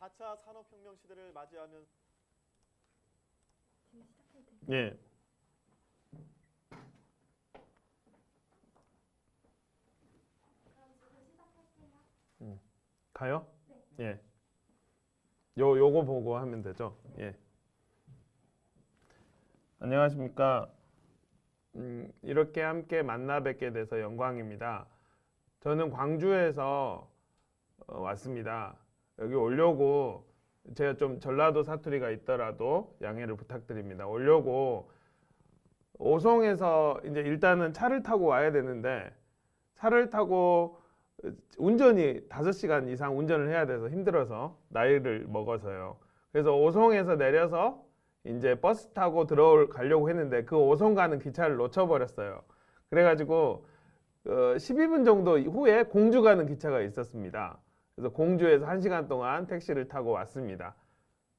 4차 산업혁명 시대를 맞이하면서 예. 음. 가요? 네. 예. 요 요거 보고 하면 되죠. 네. 예. 안녕하십니까. 음, 이렇게 함께 만나 뵙게 돼서 영광입니다. 저는 광주에서 어, 왔습니다. 여기 오려고 제가 좀 전라도 사투리가 있더라도 양해를 부탁드립니다. 오려고 오송에서 이제 일단은 차를 타고 와야 되는데 차를 타고 운전이 5시간 이상 운전을 해야 돼서 힘들어서 나이를 먹어서요. 그래서 오송에서 내려서 이제 버스 타고 들어올 가려고 했는데 그 오송 가는 기차를 놓쳐버렸어요. 그래가지고 12분 어, 정도 후에 공주 가는 기차가 있었습니다. 그래서 공주에서 1시간 동안 택시를 타고 왔습니다.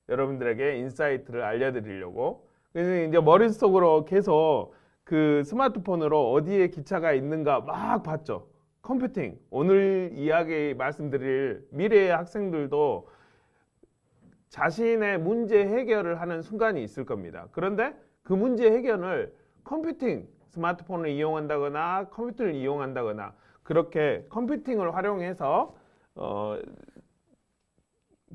여러분들에게 인사이트를 알려드리려고. 그래서 이제 머릿속으로 계속 그 스마트폰으로 어디에 기차가 있는가 막 봤죠. 컴퓨팅. 오늘 이야기 말씀드릴 미래의 학생들도 자신의 문제 해결을 하는 순간이 있을 겁니다. 그런데 그 문제 해결을 컴퓨팅, 스마트폰을 이용한다거나 컴퓨터를 이용한다거나 그렇게 컴퓨팅을 활용해서 어,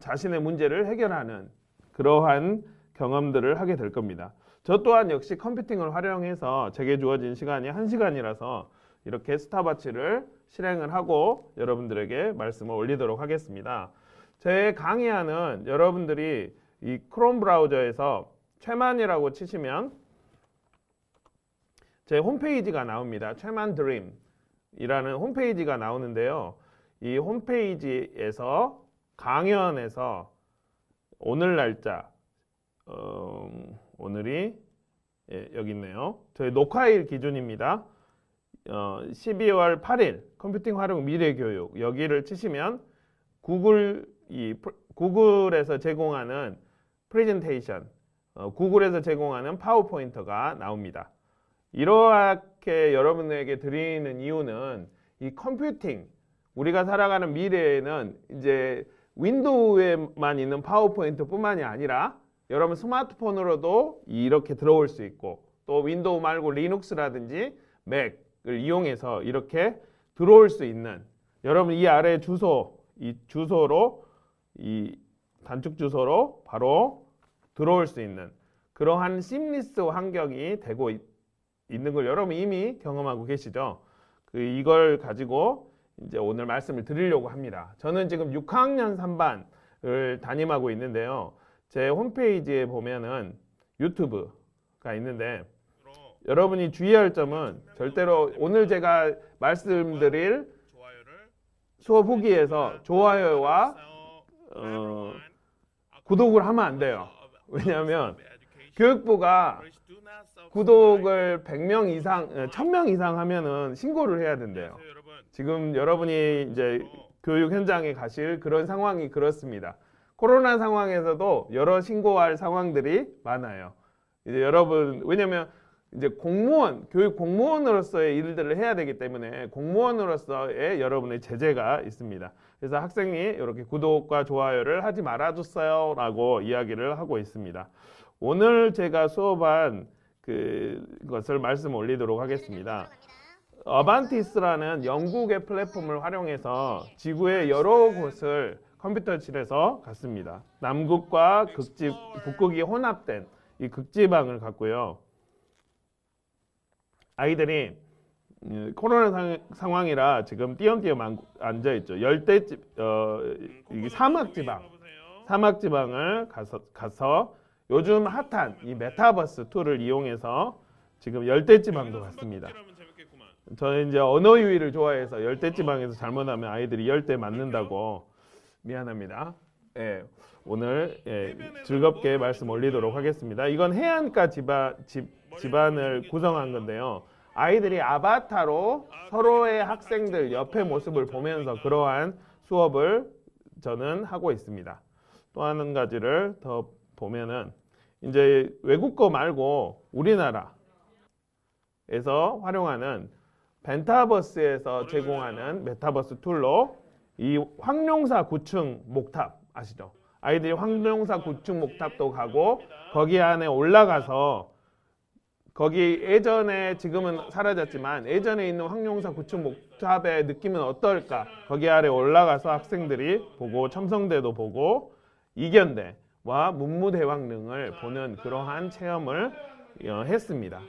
자신의 문제를 해결하는 그러한 경험들을 하게 될 겁니다. 저 또한 역시 컴퓨팅을 활용해서 제게 주어진 시간이 한시간이라서 이렇게 스타바치를 실행을 하고 여러분들에게 말씀을 올리도록 하겠습니다. 제 강의하는 여러분들이 이 크롬 브라우저에서 최만이라고 치시면 제 홈페이지가 나옵니다. 최만 드림이라는 홈페이지가 나오는데요. 이 홈페이지에서 강연에서 오늘 날짜 어, 오늘이 예, 여기 있네요. 저희 녹화일 기준입니다. 어, 12월 8일 컴퓨팅 활용 미래 교육 여기를 치시면 구글 이 구글에서 제공하는 프레젠테이션 어, 구글에서 제공하는 파워포인트가 나옵니다. 이렇게 여러분에게 드리는 이유는 이 컴퓨팅 우리가 살아가는 미래에는 이제 윈도우에만 있는 파워포인트뿐만이 아니라 여러분 스마트폰으로도 이렇게 들어올 수 있고 또 윈도우 말고 리눅스라든지 맥을 이용해서 이렇게 들어올 수 있는 여러분 이 아래 주소 이 주소로 이 단축 주소로 바로 들어올 수 있는 그러한 심리스 환경이 되고 있, 는걸 여러분 이미 경험하고 계시죠. 그 이걸 가지고 이제 오늘 말씀을 드리려고 합니다. 저는 지금 6학년 3반을 담임하고 있는데요. 제 홈페이지에 보면은 유튜브가 있는데 여러분이 주의할 점은 절대로 오늘 제가 말씀드릴 수업 후기에서 좋아요와 어, 구독을 하면 안 돼요. 왜냐하면 교육부가 구독을 100명 이상, 1000명 어, 이상 하면은 신고를 해야 된대요. 지금 여러분이 이제 교육 현장에 가실 그런 상황이 그렇습니다. 코로나 상황에서도 여러 신고할 상황들이 많아요. 이제 여러분 왜냐면 이제 공무원 교육 공무원으로서의 일들을 해야 되기 때문에 공무원으로서의 여러분의 제재가 있습니다. 그래서 학생이 이렇게 구독과 좋아요를 하지 말아줬어요라고 이야기를 하고 있습니다. 오늘 제가 수업한 그것을 말씀 올리도록 하겠습니다. 어반티스라는 영국의 플랫폼을 활용해서 지구의 여러 곳을 컴퓨터칠해서 갔습니다. 남극과 극지, 북극이 혼합된 이 극지방을 갔고요. 아이들이 음, 코로나 상황이라 지금 띄엄띄엄 앉아 있죠. 열대 어, 사막 지방, 사막 지방을 가서, 가서 요즘 핫한 이 메타버스 툴을 이용해서 지금 열대 지방도 갔습니다. 저는 이제 언어 유희를 좋아해서 열대 지방에서 잘못하면 아이들이 열대 맞는다고 미안합니다. 예, 오늘 예, 즐겁게 말씀 올리도록 하겠습니다. 이건 해안가 지바, 집, 집안을 구성한 건데요. 아이들이 아바타로 서로의 학생들 옆의 모습을 보면서 그러한 수업을 저는 하고 있습니다. 또한 가지를 더 보면은 이제 외국거 말고 우리나라에서 활용하는 벤타버스에서 제공하는 메타버스 툴로 이 황룡사 9층 목탑 아시죠? 아이들이 황룡사 9층 아, 목탑도 가고 거기 안에 올라가서 거기 예전에 지금은 사라졌지만 예전에 있는 황룡사 9층 목탑의 느낌은 어떨까? 거기 아래 올라가서 학생들이 보고 첨성대도 보고 이견대와 문무대왕릉을 보는 그러한 체험을 어, 했습니다.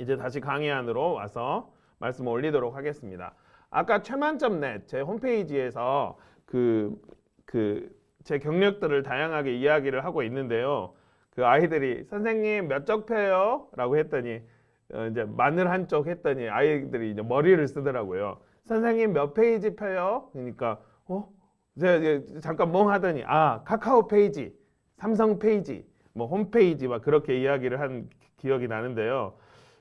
이제 다시 강의 안으로 와서 말씀 올리도록 하겠습니다. 아까 최만점넷 제 홈페이지에서 그 그 제 경력들을 다양하게 이야기를 하고 있는데요. 그 아이들이 선생님 몇 적펴요? 라고 했더니 어, 이제 마늘 한 쪽 했더니 아이들이 이제 머리를 쓰더라고요. 선생님 몇 페이지 펴요? 그러니까 어? 제가 잠깐 멍 하더니 아 카카오 페이지, 삼성 페이지, 뭐 홈페이지 막 그렇게 이야기를 한 기억이 나는데요.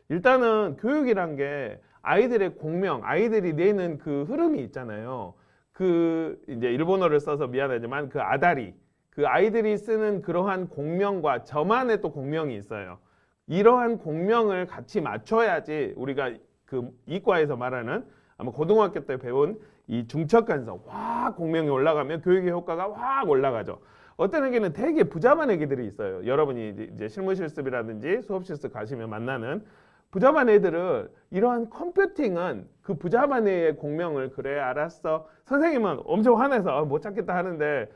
일단은 교육이란 게 아이들의 공명, 아이들이 내는 그 흐름이 있잖아요. 그 이제 일본어를 써서 미안하지만 그 아다리, 그 아이들이 쓰는 그러한 공명과 저만의 또 공명이 있어요. 이러한 공명을 같이 맞춰야지 우리가 그 이과에서 말하는 아마 고등학교 때 배운 이 중첩간성 확 공명이 올라가면 교육의 효과가 확 올라가죠. 어떤 애기는 되게 부자만 애기들이 있어요. 여러분이 이제 실무 실습이라든지 수업 실습 가시면 만나는 부자만 애들은 이러한 컴퓨팅은 그 부자만 애의 공명을 그래 알았어 선생님은 엄청 화내서 어, 못 찾겠다 하는데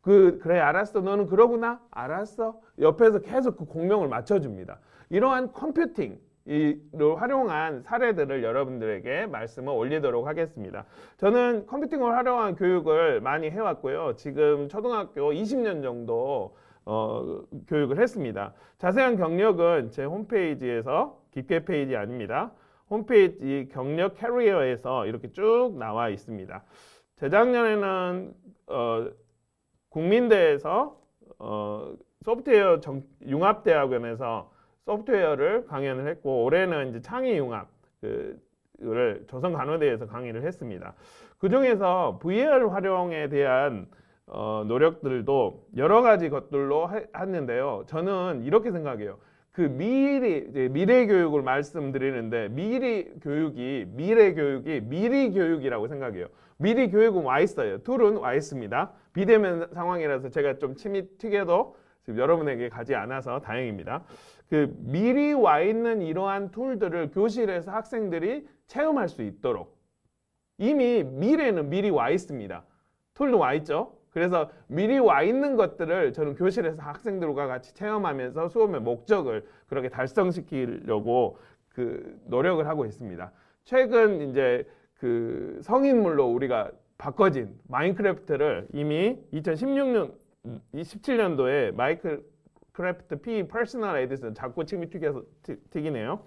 그 그래 알았어 너는 그러구나 알았어 옆에서 계속 그 공명을 맞춰줍니다 이러한 컴퓨팅 이를 활용한 사례들을 여러분들에게 말씀을 올리도록 하겠습니다. 저는 컴퓨팅을 활용한 교육을 많이 해왔고요. 지금 초등학교 20년 정도 어, 교육을 했습니다. 자세한 경력은 제 홈페이지에서 기계 페이지 아닙니다. 홈페이지 경력 캐리어에서 이렇게 쭉 나와 있습니다. 재작년에는 어, 국민대에서 어, 소프트웨어 정, 융합대학원에서 소프트웨어를 강연을 했고 올해는 이제 창의융합 그 조선간호대에서 강의를 했습니다. 그 중에서 VR 활용에 대한 어, 노력들도 여러 가지 것들로 하, 했는데요. 저는 이렇게 생각해요. 그미리 미래 교육을 말씀드리는데 미래 교육이 미래 교육이 미리 교육이라고 생각해요. 미리 교육은 와 있어요. 툴은 와 있습니다. 비대면 상황이라서 제가 좀 침이 튀게도 지금 여러분에게 가지 않아서 다행입니다. 그 미리 와 있는 이러한 툴들을 교실에서 학생들이 체험할 수 있도록 이미 미래는 미리 와 있습니다. 툴도 와 있죠. 그래서 미리 와 있는 것들을 저는 교실에서 학생들과 같이 체험하면서 수업의 목적을 그렇게 달성시키려고 그 노력을 하고 있습니다. 최근 이제 그 성인물로 우리가 바꿔진 마인크래프트를 이미 2016년 17년도에 마이크래프트 P 퍼스널 에디션 자꾸 침이 튀겨서 튀기네요.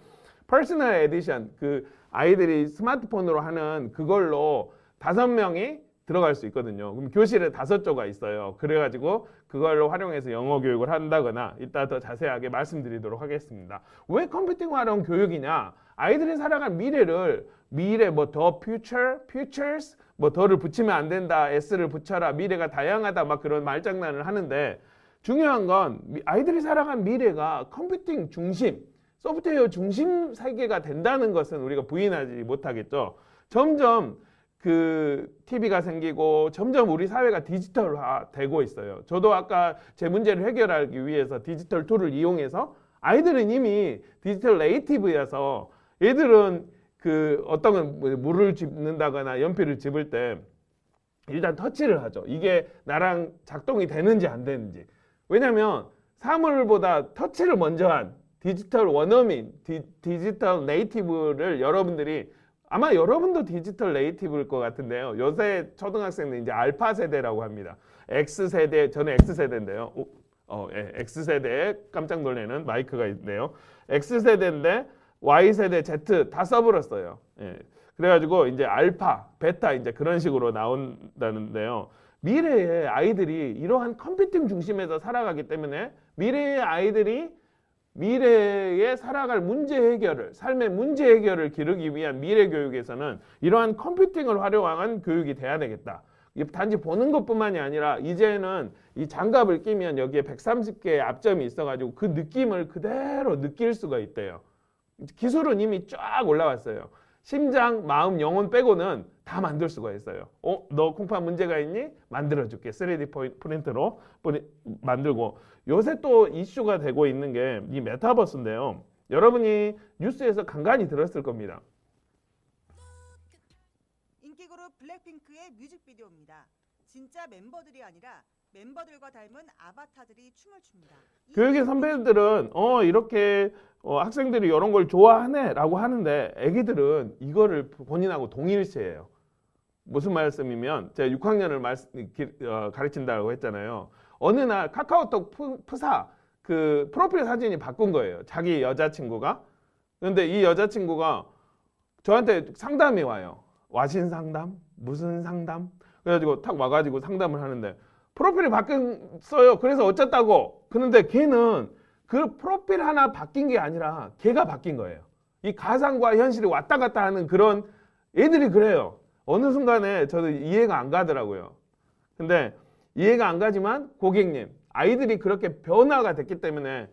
퍼스널 에디션 그 아이들이 스마트폰으로 하는 그걸로 다섯 명이 들어갈 수 있거든요. 그럼 교실에 다섯 조가 있어요. 그래가지고 그걸로 활용해서 영어 교육을 한다거나 이따 더 자세하게 말씀드리도록 하겠습니다. 왜 컴퓨팅 활용 교육이냐? 아이들이 살아갈 미래를 미래 뭐더 future, futures 뭐 더를 붙이면 안 된다, s를 붙여라, 미래가 다양하다 막 그런 말장난을 하는데 중요한 건 아이들이 살아간 미래가 컴퓨팅 중심, 소프트웨어 중심 세계가 된다는 것은 우리가 부인하지 못하겠죠. 점점 그 TV가 생기고 점점 우리 사회가 디지털화되고 있어요. 저도 아까 제 문제를 해결하기 위해서 디지털 툴을 이용해서 아이들은 이미 디지털 네이티브여서 애들은그 어떤 뭐 물을 집는다거나 연필을 집을 때 일단 터치를 하죠. 이게 나랑 작동이 되는지 안 되는지. 왜냐면 사물보다 터치를 먼저 한 디지털 원어민, 디, 디지털 네이티브를 여러분들이 아마 여러분도 디지털 네이티브일 것 같은데요. 요새 초등학생은 이제 알파 세대라고 합니다. X 세대, 저는 X 세대인데요. 오, 어, 예, X 세대에 깜짝 놀래는 마이크가 있네요. X 세대인데 Y 세대, Z 다 써버렸어요. 예. 그래가지고 이제 알파, 베타 이제 그런 식으로 나온다는데요. 미래의 아이들이 이러한 컴퓨팅 중심에서 살아가기 때문에 미래의 아이들이 미래에 살아갈 문제 해결을 삶의 문제 해결을 기르기 위한 미래 교육에서는 이러한 컴퓨팅을 활용한 교육이 돼야 되겠다. 단지 보는 것뿐만이 아니라 이제는 이 장갑을 끼면 여기에 130개의 앞점이 있어가지고 그 느낌을 그대로 느낄 수가 있대요. 기술은 이미 쫙 올라왔어요. 심장, 마음, 영혼 빼고는 다 만들 수가 있어요. 어? 너쿵팥 문제가 있니? 만들어줄게. 3D 프린트로 만들고 요새 또 이슈가 되고 있는 게 이 메타버스인데요. 여러분이 뉴스에서 간간히 들었을 겁니다. 인기 그룹 블랙핑크의 뮤직비디오입니다. 진짜 멤버들이 아니라 멤버들과 닮은 아바타들이 춤을 춥니다. 교육의 선배들은 어 이렇게 어, 학생들이 이런 걸 좋아하네라고 하는데 애기들은 이거를 본인하고 동일시해요. 무슨 말씀이면 제가 6학년을 말, 어, 가르친다고 했잖아요. 어느 날 카카오톡 프, 사그 프로필 사진이 바꾼 거예요. 자기 여자친구가. 그런데이 여자친구가 저한테 상담이 와요. 와신 상담? 무슨 상담? 그래가지고 탁 와가지고 상담을 하는데 프로필이 바뀌었어요. 그래서 어쨌다고. 그런데 걔는 그 프로필 하나 바뀐 게 아니라 걔가 바뀐 거예요. 이 가상과 현실이 왔다 갔다 하는 그런 애들이 그래요. 어느 순간에 저는 이해가 안 가더라고요. 근데 이해가 안 가지만 고객님, 아이들이 그렇게 변화가 됐기 때문에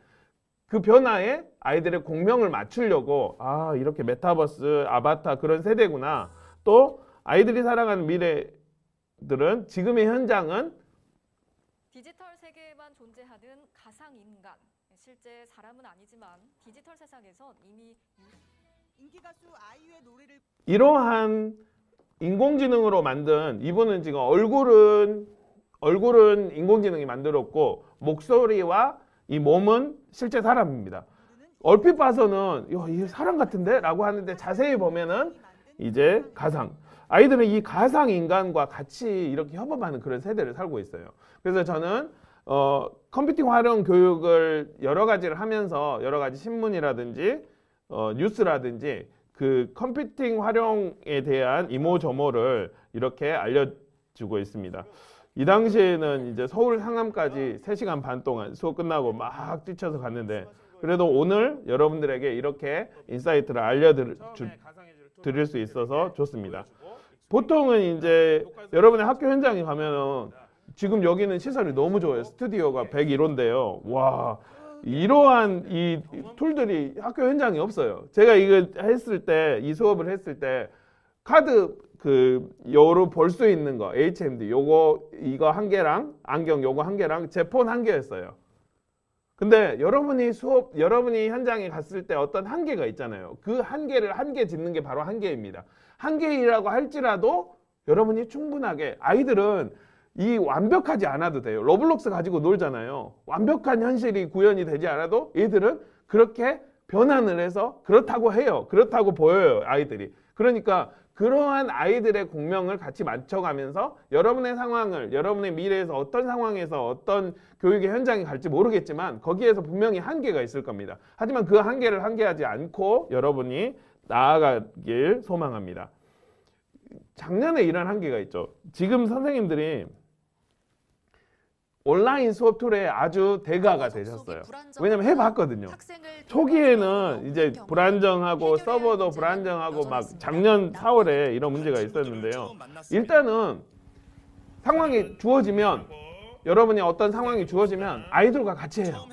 그 변화에 아이들의 공명을 맞추려고 아, 이렇게 메타버스, 아바타 그런 세대구나. 또 아이들이 살아가는 미래들은 지금의 현장은 디지털 세계에만 존재하는 가상 인간. 네, 실제 사람은 아니지만 디지털 세상에선 이미 인기 가수 아이유의 노래를 이러한 인공지능으로 만든 이분은 지금 얼굴은 얼굴은 인공지능이 만들었고 목소리와 이 몸은 실제 사람입니다. 얼핏 봐서는 야, 이 사람 같은데? 라고 하는데 자세히 보면은 이제 가상. 아이들은 이 가상 인간과 같이 이렇게 협업하는 그런 세대를 살고 있어요. 그래서 저는 어, 컴퓨팅 활용 교육을 여러 가지를 하면서 여러 가지 신문이라든지 어, 뉴스라든지 그 컴퓨팅 활용에 대한 이모저모를 이렇게 알려주고 있습니다. 이 당시에는 이제 서울 상암까지 3시간 반 동안 수업 끝나고 막 뛰쳐서 갔는데 그래도 오늘 여러분들에게 이렇게 인사이트를 알려드릴 수 있어서 좋습니다. 보통은 이제 여러분의 학교 현장에 가면은 지금 여기는 시설이 너무 좋아요. 네. 스튜디오가 101호인데요. 와, 그러니까 이러한 이 툴들이 학교 현장에 없어요. 제가 이거 했을 때, 이 수업을 했을 때, 카드 그 요로 볼 수 있는 거 HMD 요거 이거 한 개랑 안경 요거 한 개랑 제 폰 한 개였어요. 근데 여러분이 수업 여러분이 현장에 갔을 때 어떤 한계가 있잖아요. 그 한계를 한계 짓는 게 바로 한계입니다. 한계이라고 할지라도 여러분이 충분하게 아이들은 이 완벽하지 않아도 돼요. 로블록스 가지고 놀잖아요. 완벽한 현실이 구현이 되지 않아도 얘들은 그렇게 변환을 해서 그렇다고 해요. 그렇다고 보여요, 아이들이. 그러니까 그러한 아이들의 공명을 같이 맞춰가면서 여러분의 상황을 여러분의 미래에서 어떤 상황에서 어떤 교육의 현장에 갈지 모르겠지만 거기에서 분명히 한계가 있을 겁니다. 하지만 그 한계를 한계하지 않고 여러분이 나아가길 소망합니다. 작년에 이런 한계가 있죠. 지금 선생님들이 온라인 수업 툴에 아주 대가가 되셨어요. 왜냐면 해봤거든요. 초기에는 이제 불안정하고 서버도 불안정하고 막 작년 4월에 이런 문제가 있었는데요. 일단은 상황이 주어지면 여러분이 어떤 상황이 주어지면 아이들과 같이 해요.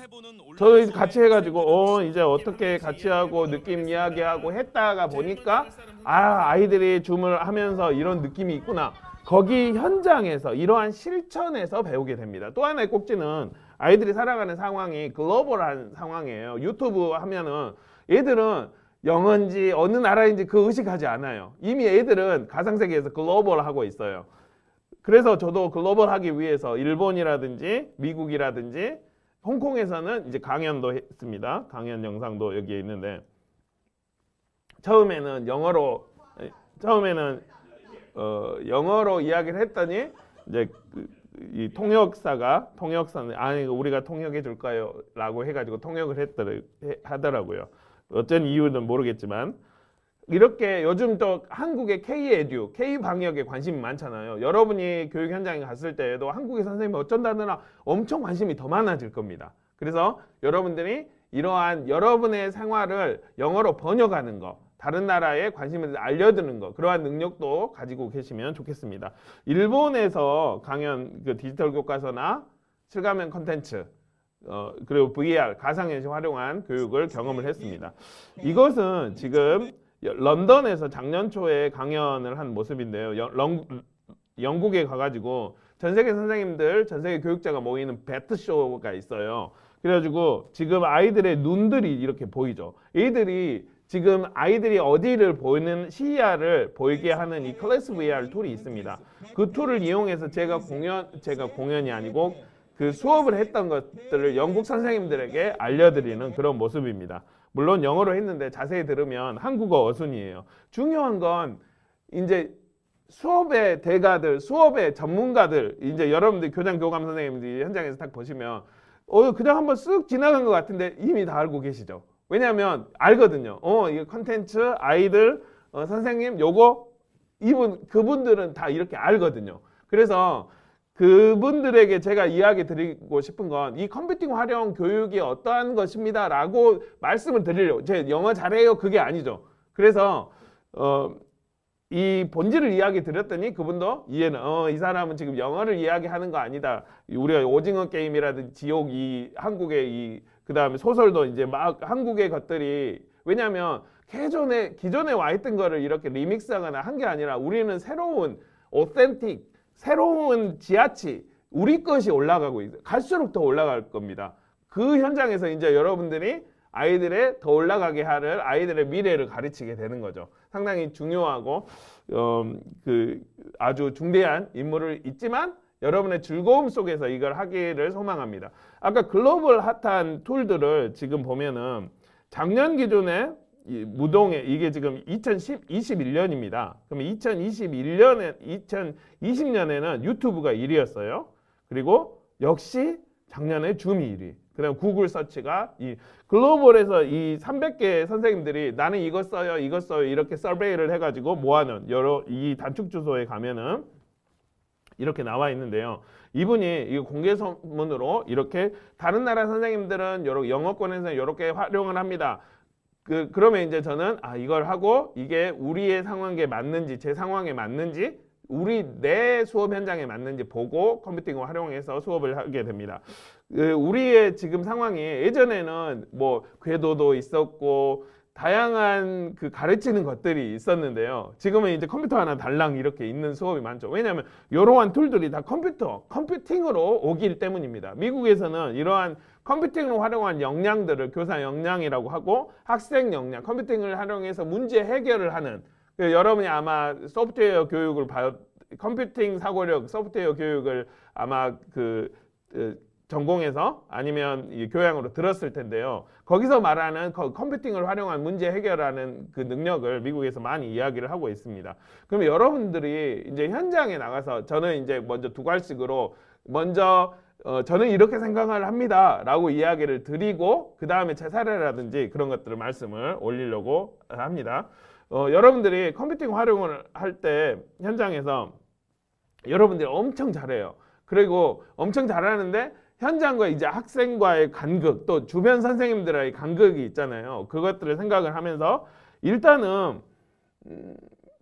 저희 같이 해가지고 어 이제 어떻게 같이 하고 느낌 이야기하고 했다가 보니까 아 아이들이 줌을 하면서 이런 느낌이 있구나. 거기 현장에서 이러한 실천에서 배우게 됩니다. 또 하나의 꼭지는 아이들이 살아가는 상황이 글로벌한 상황이에요. 유튜브 하면은 애들은 영어인지 어느 나라인지 그 의식하지 않아요. 이미 애들은 가상세계에서 글로벌 하고 있어요. 그래서 저도 글로벌 하기 위해서 일본이라든지 미국이라든지 홍콩에서는 이제 강연도 했습니다. 강연 영상도 여기에 있는데 처음에는 영어로 처음에는 어, 영어로 이야기를 했더니 이제 그, 이 통역사가 통역사는 아니 우리가 통역해 줄까요라고 해가지고 통역을 했더라 하더라고요. 어쩐 이유는 모르겠지만 이렇게 요즘 또 한국의 K 에듀, K 방역에 관심이 많잖아요. 여러분이 교육 현장에 갔을 때에도 한국의 선생님이 어쩐다느라 엄청 관심이 더 많아질 겁니다. 그래서 여러분들이 이러한 여러분의 생활을 영어로 번역하는 거 다른 나라에 관심을 알려드는 거 그러한 능력도 가지고 계시면 좋겠습니다. 일본에서 강연 그 디지털 교과서나 실감형 컨텐츠 어, 그리고 VR 가상현실 활용한 교육을 경험을 했습니다. 이것은 지금 런던에서 작년 초에 강연을 한 모습인데요. 영, 영국에 가가지고 전 세계 선생님들, 전 세계 교육자가 모이는 배트쇼가 있어요. 그래가지고 지금 아이들의 눈들이 이렇게 보이죠. 애들이 지금 아이들이 어디를 보는 이 시야를 보이게 그렇죠. 하는 이 클래스 VR 툴이 있습니다. 그 툴을 이용해서 제가 공연 제가 공연이 아니고 그 수업을 했던 것들을 영국 선생님들에게 알려드리는 그런 모습입니다. 물론 영어로 했는데 자세히 들으면 한국어 어순이에요. 중요한 건 이제 수업의 대가들, 수업의 전문가들, 이제 여러분들 교장, 교감 선생님들이 현장에서 딱 보시면, 어, 그냥 한번 쓱 지나간 것 같은데 이미 다 알고 계시죠? 왜냐하면 알거든요. 어, 이거 컨텐츠, 아이들, 어, 선생님, 요거 이분 그분들은 다 이렇게 알거든요. 그래서 그분들에게 제가 이야기 드리고 싶은 건 이 컴퓨팅 활용 교육이 어떠한 것입니다라고 말씀을 드리려고 제 영어 잘해요 그게 아니죠. 그래서 어, 이 본질을 이야기 드렸더니 그분도 이해는 어, 이 사람은 지금 영어를 이야기하는 거 아니다. 우리가 오징어 게임이라든지 지옥 이 한국의 이그 다음에 소설도 이제 막 한국의 것들이 왜냐하면 기존에 기존에 와 있던 거를 이렇게 리믹스하거나 한 게 아니라 우리는 새로운 오센틱 새로운 지하치 우리 것이 올라가고 있 갈수록 더 올라갈 겁니다. 그 현장에서 이제 여러분들이 아이들의 더 올라가게 하는 아이들의 미래를 가르치게 되는 거죠. 상당히 중요하고 어, 그 아주 중대한 임무를 있지만 여러분의 즐거움 속에서 이걸 하기를 소망합니다. 아까 글로벌 핫한 툴들을 지금 보면은 작년 기준에 이 무동에 이게 지금 2021년입니다. 그러면 2021년에 2020년에는 유튜브가 1위였어요. 그리고 역시 작년에 줌이 1위. 그다음 구글 서치가 이 글로벌에서 이 300개 선생님들이 나는 이거 써요, 이거 써요 이렇게 서베이를 해가지고 모아놓은 여러 이 단축 주소에 가면은 이렇게 나와 있는데요. 이분이 이 공개서문으로 이렇게 다른 나라 선생님들은 이렇게 영어권에서 이렇게 활용을 합니다. 그, 그러면 이제 저는 아, 이걸 하고 이게 우리의 상황에 맞는지 제 상황에 맞는지 우리 내 수업 현장에 맞는지 보고 컴퓨팅을 활용해서 수업을 하게 됩니다. 그 우리의 지금 상황이 예전에는 뭐 궤도도 있었고 다양한 그 가르치는 것들이 있었는데요. 지금은 이제 컴퓨터 하나 달랑 이렇게 있는 수업이 많죠. 왜냐하면 이러한 툴들이 다 컴퓨터, 컴퓨팅으로 오기 때문입니다. 미국에서는 이러한 컴퓨팅을 활용한 역량들을 교사 역량이라고 하고 학생 역량, 컴퓨팅을 활용해서 문제 해결을 하는 그 여러분이 아마 소프트웨어 교육을 컴퓨팅 사고력 소프트웨어 교육을 아마 그, 그 전공에서 아니면 교양으로 들었을 텐데요. 거기서 말하는 컴퓨팅을 활용한 문제 해결하는 그 능력을 미국에서 많이 이야기를 하고 있습니다. 그럼 여러분들이 이제 현장에 나가서 저는 이제 먼저 두 갈씩으로 먼저 어, 저는 이렇게 생각을 합니다. 라고 이야기를 드리고, 그 다음에 제 사례라든지 그런 것들을 말씀을 올리려고 합니다. 어, 여러분들이 컴퓨팅 활용을 할 때 현장에서 여러분들이 엄청 잘해요. 그리고 엄청 잘하는데 현장과 이제 학생과의 간극 또 주변 선생님들의 간극이 있잖아요. 그것들을 생각을 하면서 일단은 음,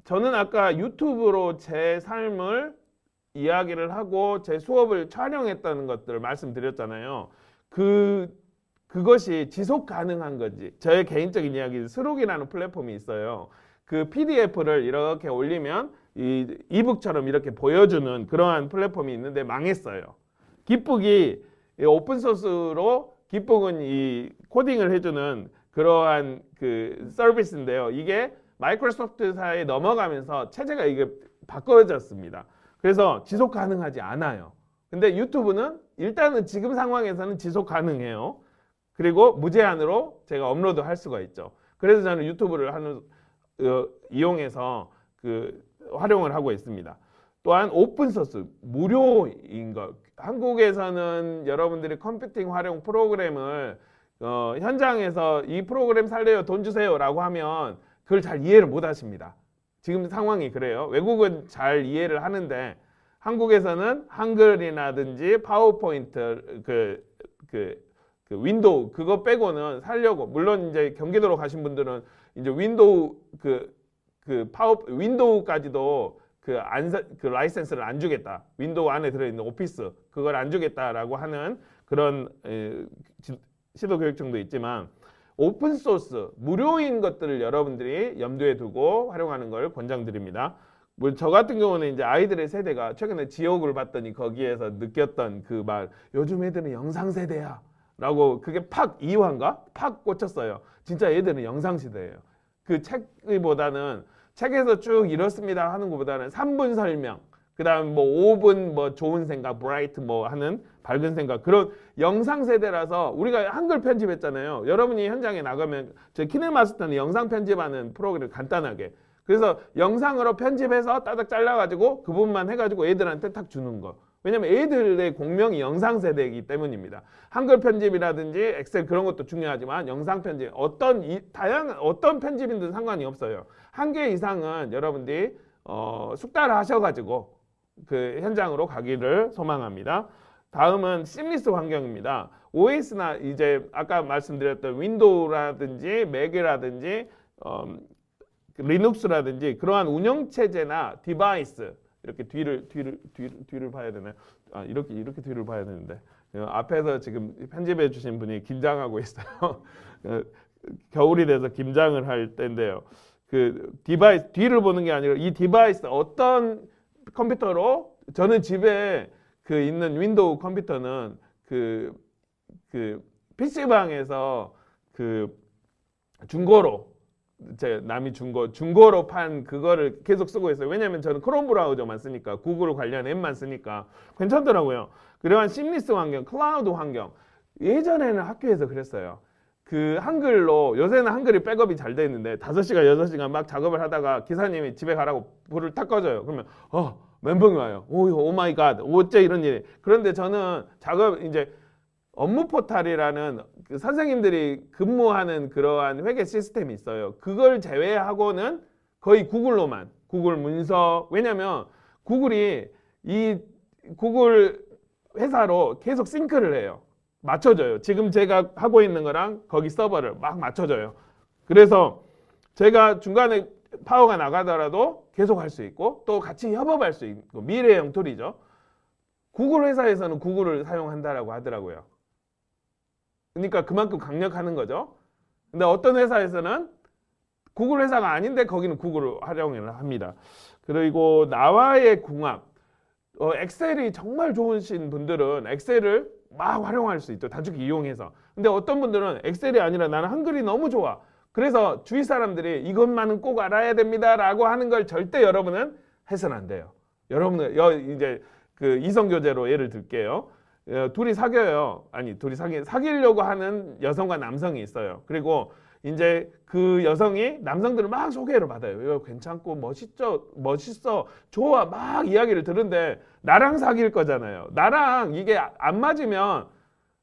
저는 아까 유튜브로 제 삶을 이야기를 하고 제 수업을 촬영했다는 것들을 말씀드렸잖아요. 그 그것이 지속 가능한 건지 저의 개인적인 이야기 스록이라는 플랫폼이 있어요. 그 PDF를 이렇게 올리면 이 이북처럼 이렇게 보여주는 그러한 플랫폼이 있는데 망했어요. 기쁘기 예, 오픈 소스로 기쁘은이 코딩을 해주는 그러한 그 서비스인데요. 이게 마이크로소프트사에 넘어가면서 체제가 이게 바꿔졌습니다. 그래서 지속 가능하지 않아요. 근데 유튜브는 일단은 지금 상황에서는 지속 가능해요. 그리고 무제한으로 제가 업로드 할 수가 있죠. 그래서 저는 유튜브를 하는 어, 이용해서 그 활용을 하고 있습니다. 또한 오픈소스 무료인 것 한국에서는 여러분들이 컴퓨팅 활용 프로그램을 어, 현장에서 이 프로그램 살려요 돈 주세요라고 하면 그걸 잘 이해를 못 하십니다. 지금 상황이 그래요. 외국은 잘 이해를 하는데 한국에서는 한글이라든지 파워포인트 그, 그, 그 윈도우 그거 빼고는 살려고 물론 이제 경기도로 가신 분들은 이제 윈도우 그, 그 파워 윈도우까지도 그, 안, 그 라이센스를 안 주겠다. 윈도우 안에 들어있는 오피스 그걸 안 주겠다라고 하는 그런 시도 교육청도 있지만 오픈 소스 무료인 것들을 여러분들이 염두에 두고 활용하는 걸 권장드립니다. 뭐저 같은 경우는 이제 아이들의 세대가 최근에 지옥을 봤더니 거기에서 느꼈던 그말 요즘 애들은 영상 세대야 라고 그게 팍 2화인가? 팍 꽂혔어요. 진짜 얘들은 영상 시대예요. 그 책보다는 책에서 쭉 이렇습니다 하는 것보다는 3분 설명, 그 다음 뭐 5분 뭐 좋은 생각, 브라이트 뭐 하는 밝은 생각 그런 영상 세대라서 우리가 한글 편집했잖아요. 여러분이 현장에 나가면 저 키네마스터는 영상 편집하는 프로그램 간단하게 그래서 영상으로 편집해서 따닥 잘라가지고 그 부분만 해가지고 애들한테 탁 주는 거. 왜냐면 애들의 공명이 영상 세대이기 때문입니다. 한글 편집이라든지 엑셀 그런 것도 중요하지만 영상 편집 어떤 이, 다양한 어떤 편집인든 상관이 없어요. 한 개 이상은 여러분들이 어, 숙달을 하셔가지고 그 현장으로 가기를 소망합니다. 다음은 심리스 환경입니다. OS나 이제 아까 말씀드렸던 윈도우라든지 맥이라든지 어, 리눅스라든지 그러한 운영체제나 디바이스 이렇게 뒤를 뒤를 뒤를, 뒤를 봐야 되나요? 아, 이렇게 이렇게 뒤를 봐야 되는데 어, 앞에서 지금 편집해 주신 분이 김장하고 있어요. 어, 겨울이 돼서 김장을 할 때인데요. 그 디바이스 뒤를 보는 게 아니라 이 디바이스 어떤 컴퓨터로 저는 집에 그 있는 윈도우 컴퓨터는 그그 그 PC방에서 그, 그 중고로 제 남이 준 거 중고로 판 그거를 계속 쓰고 있어요. 왜냐면 저는 크롬 브라우저만 쓰니까 구글 관련 앱만 쓰니까 괜찮더라고요. 그러한 심리스 환경, 클라우드 환경 예전에는 학교에서 그랬어요. 그 한글로 요새는 한글이 백업이 잘돼 있는데 5시간 6시간 막 작업을 하다가 기사님이 집에 가라고 불을 탁 꺼져요. 그러면 어 멘붕이 와요. 오, 오 마이 갓. 어째 이런 일이. 그런데 저는 작업 이제 업무 포탈이라는 그 선생님들이 근무하는 그러한 회계 시스템이 있어요. 그걸 제외하고는 거의 구글로만 구글 문서 왜냐면 구글이 이 구글 회사로 계속 싱크를 해요. 맞춰줘요. 지금 제가 하고 있는 거랑 거기 서버를 막 맞춰줘요. 그래서 제가 중간에 파워가 나가더라도 계속 할 수 있고 또 같이 협업할 수 있고 미래형 툴이죠. 구글 회사에서는 구글을 사용한다라고 하더라고요. 그러니까 그만큼 강력하는 거죠. 근데 어떤 회사에서는 구글 회사가 아닌데 거기는 구글을 활용을 합니다. 그리고 나와의 궁합. 어, 엑셀이 정말 좋으신 분들은 엑셀을 막 활용할 수 있죠. 단축키 이용해서. 근데 어떤 분들은 엑셀이 아니라 나는 한글이 너무 좋아. 그래서 주위 사람들이 이것만은 꼭 알아야 됩니다라고 하는 걸 절대 여러분은 해서는 안 돼요. 여러분은 이제 그 이성 교재로 예를 들게요. 예, 둘이 사귀어요. 아니, 둘이 사귀, 사귀려고 하는 여성과 남성이 있어요. 그리고 이제 그 여성이 남성들을 막 소개를 받아요. 이거 괜찮고 멋있죠, 멋있어, 좋아, 막 이야기를 들는데 나랑 사귈 거잖아요. 나랑 이게 안 맞으면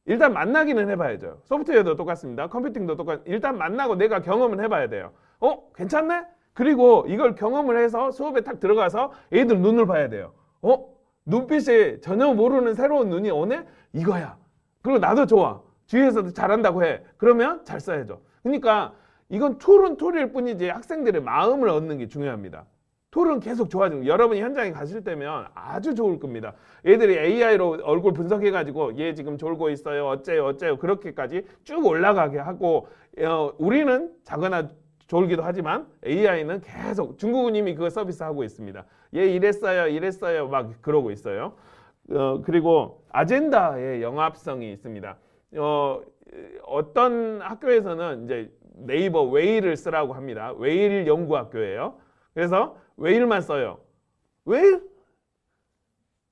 일단 만나기는 해봐야죠. 소프트웨어도 똑같습니다. 컴퓨팅도 똑같. 일단 만나고 내가 경험을 해봐야 돼요. 어, 괜찮네? 그리고 이걸 경험을 해서 수업에 탁 들어가서 애들 눈을 봐야 돼요. 어, 눈빛이 전혀 모르는 새로운 눈이 오네? 이거야. 그리고 나도 좋아. 주위에서도 잘한다고 해. 그러면 잘 써야죠. 그러니까 이건 툴은 툴일 뿐이지 학생들의 마음을 얻는 게 중요합니다. 툴은 계속 좋아지고 여러분이 현장에 가실 때면 아주 좋을 겁니다. 애들이 AI로 얼굴 분석해가지고 얘 지금 졸고 있어요. 어째요 어째요 그렇게까지 쭉 올라가게 하고 어, 우리는 작거나 졸기도 하지만 AI는 계속 중국은님이 그 서비스 하고 있습니다. 얘 이랬어요, 이랬어요 막 그러고 있어요. 어, 그리고 아젠다의 영합성이 있습니다. 어, 어떤 학교에서는 이제 네이버 웨일을 쓰라고 합니다. 웨일 연구학교예요. 그래서 웨일만 써요. 웨일?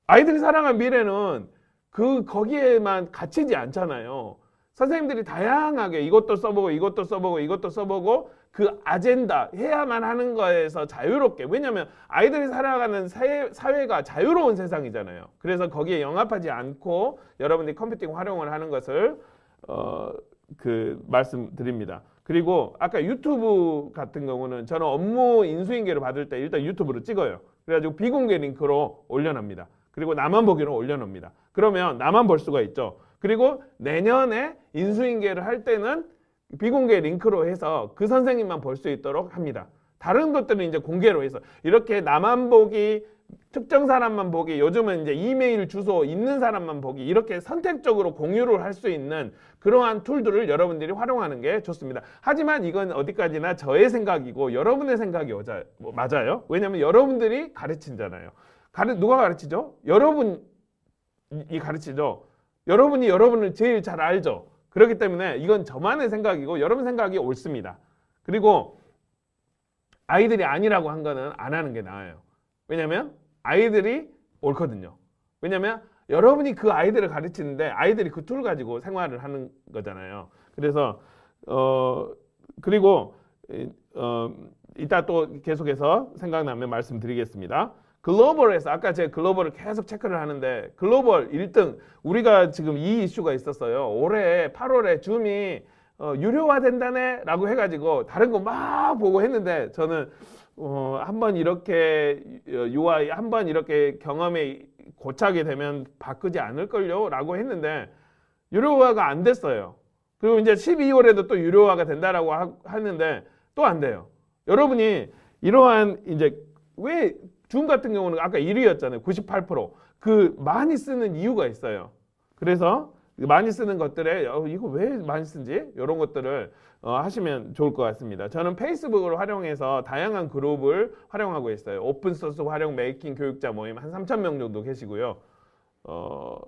아이들이 사랑한 미래는 그 거기에만 갇히지 않잖아요. 선생님들이 다양하게 이것도 써보고 이것도 써보고 이것도 써보고 그 아젠다 해야만 하는 거에서 자유롭게 왜냐하면 아이들이 살아가는 사회, 가 자유로운 세상이잖아요. 그래서 거기에 영합하지 않고 여러분들이 컴퓨팅 활용을 하는 것을 어, 그 말씀드립니다. 그리고 아까 유튜브 같은 경우는 저는 업무 인수인계를 받을 때 일단 유튜브로 찍어요. 그래가지고 비공개 링크로 올려놉니다 그리고 나만 보기로 올려놉니다 그러면 나만 볼 수가 있죠. 그리고 내년에 인수인계를 할 때는 비공개 링크로 해서 그 선생님만 볼 수 있도록 합니다. 다른 것들은 이제 공개로 해서 이렇게 나만 보기 특정 사람만 보기 요즘은 이제 이메일 주소 있는 사람만 보기 이렇게 선택적으로 공유를 할 수 있는 그러한 툴들을 여러분들이 활용하는 게 좋습니다 하지만 이건 어디까지나 저의 생각이고 여러분의 생각이 오자, 뭐 맞아요 왜냐면 여러분들이 가르친잖아요 가르, 누가 가르치죠? 여러분이 가르치죠 여러분이 여러분을 제일 잘 알죠. 그렇기 때문에 이건 저만의 생각이고 여러분 생각이 옳습니다. 그리고 아이들이 아니라고 한 거는 안 하는 게 나아요. 왜냐면 아이들이 옳거든요. 왜냐면 여러분이 그 아이들을 가르치는데 아이들이 그툴 가지고 생활을 하는 거잖아요. 그래서 어 그리고 어 이따 또 계속해서 생각나면 말씀드리겠습니다. 글로벌에서 아까 제가 글로벌을 계속 체크를 하는데 글로벌 1등 우리가 지금 이 이슈가 있었어요. 올해 8월에 줌이 어, 유료화된다네 라고 해가지고 다른 거 막 보고 했는데 저는 어, 한 번 이렇게 UI 어, 한번 이렇게 경험에 고착이 되면 바꾸지 않을걸요 라고 했는데 유료화가 안 됐어요. 그리고 이제 12월에도 또 유료화가 된다라고 하, 는데 또 안 돼요. 여러분이 이러한 이제 왜준 같은 경우는 아까 1위였잖아요. 98%. 그 많이 쓰는 이유가 있어요. 그래서 많이 쓰는 것들에 어, 이거 왜 많이 쓰지? 이런 것들을 어, 하시면 좋을 것 같습니다. 저는 페이스북을 활용해서 다양한 그룹을 활용하고 있어요. 오픈소스 활용 메이킹 교육자 모임 한 3천 명 정도 계시고요. 어,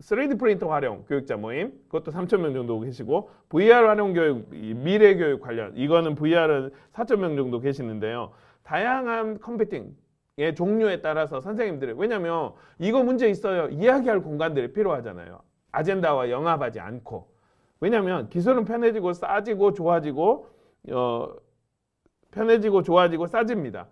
3D 프린터 활용 교육자 모임 그것도 3천 명 정도 계시고 VR 활용 교육, 미래 교육 관련 이거는 VR은 4천 명 정도 계시는데요. 다양한 컴퓨팅, 예, 종류에 따라서 선생님들이 왜냐면 이거 문제 있어요. 이야기할 공간들이 필요하잖아요. 아젠다와 영합하지 않고. 왜냐면 기술은 편해지고 싸지고 좋아지고 어 편해지고 좋아지고 싸집니다.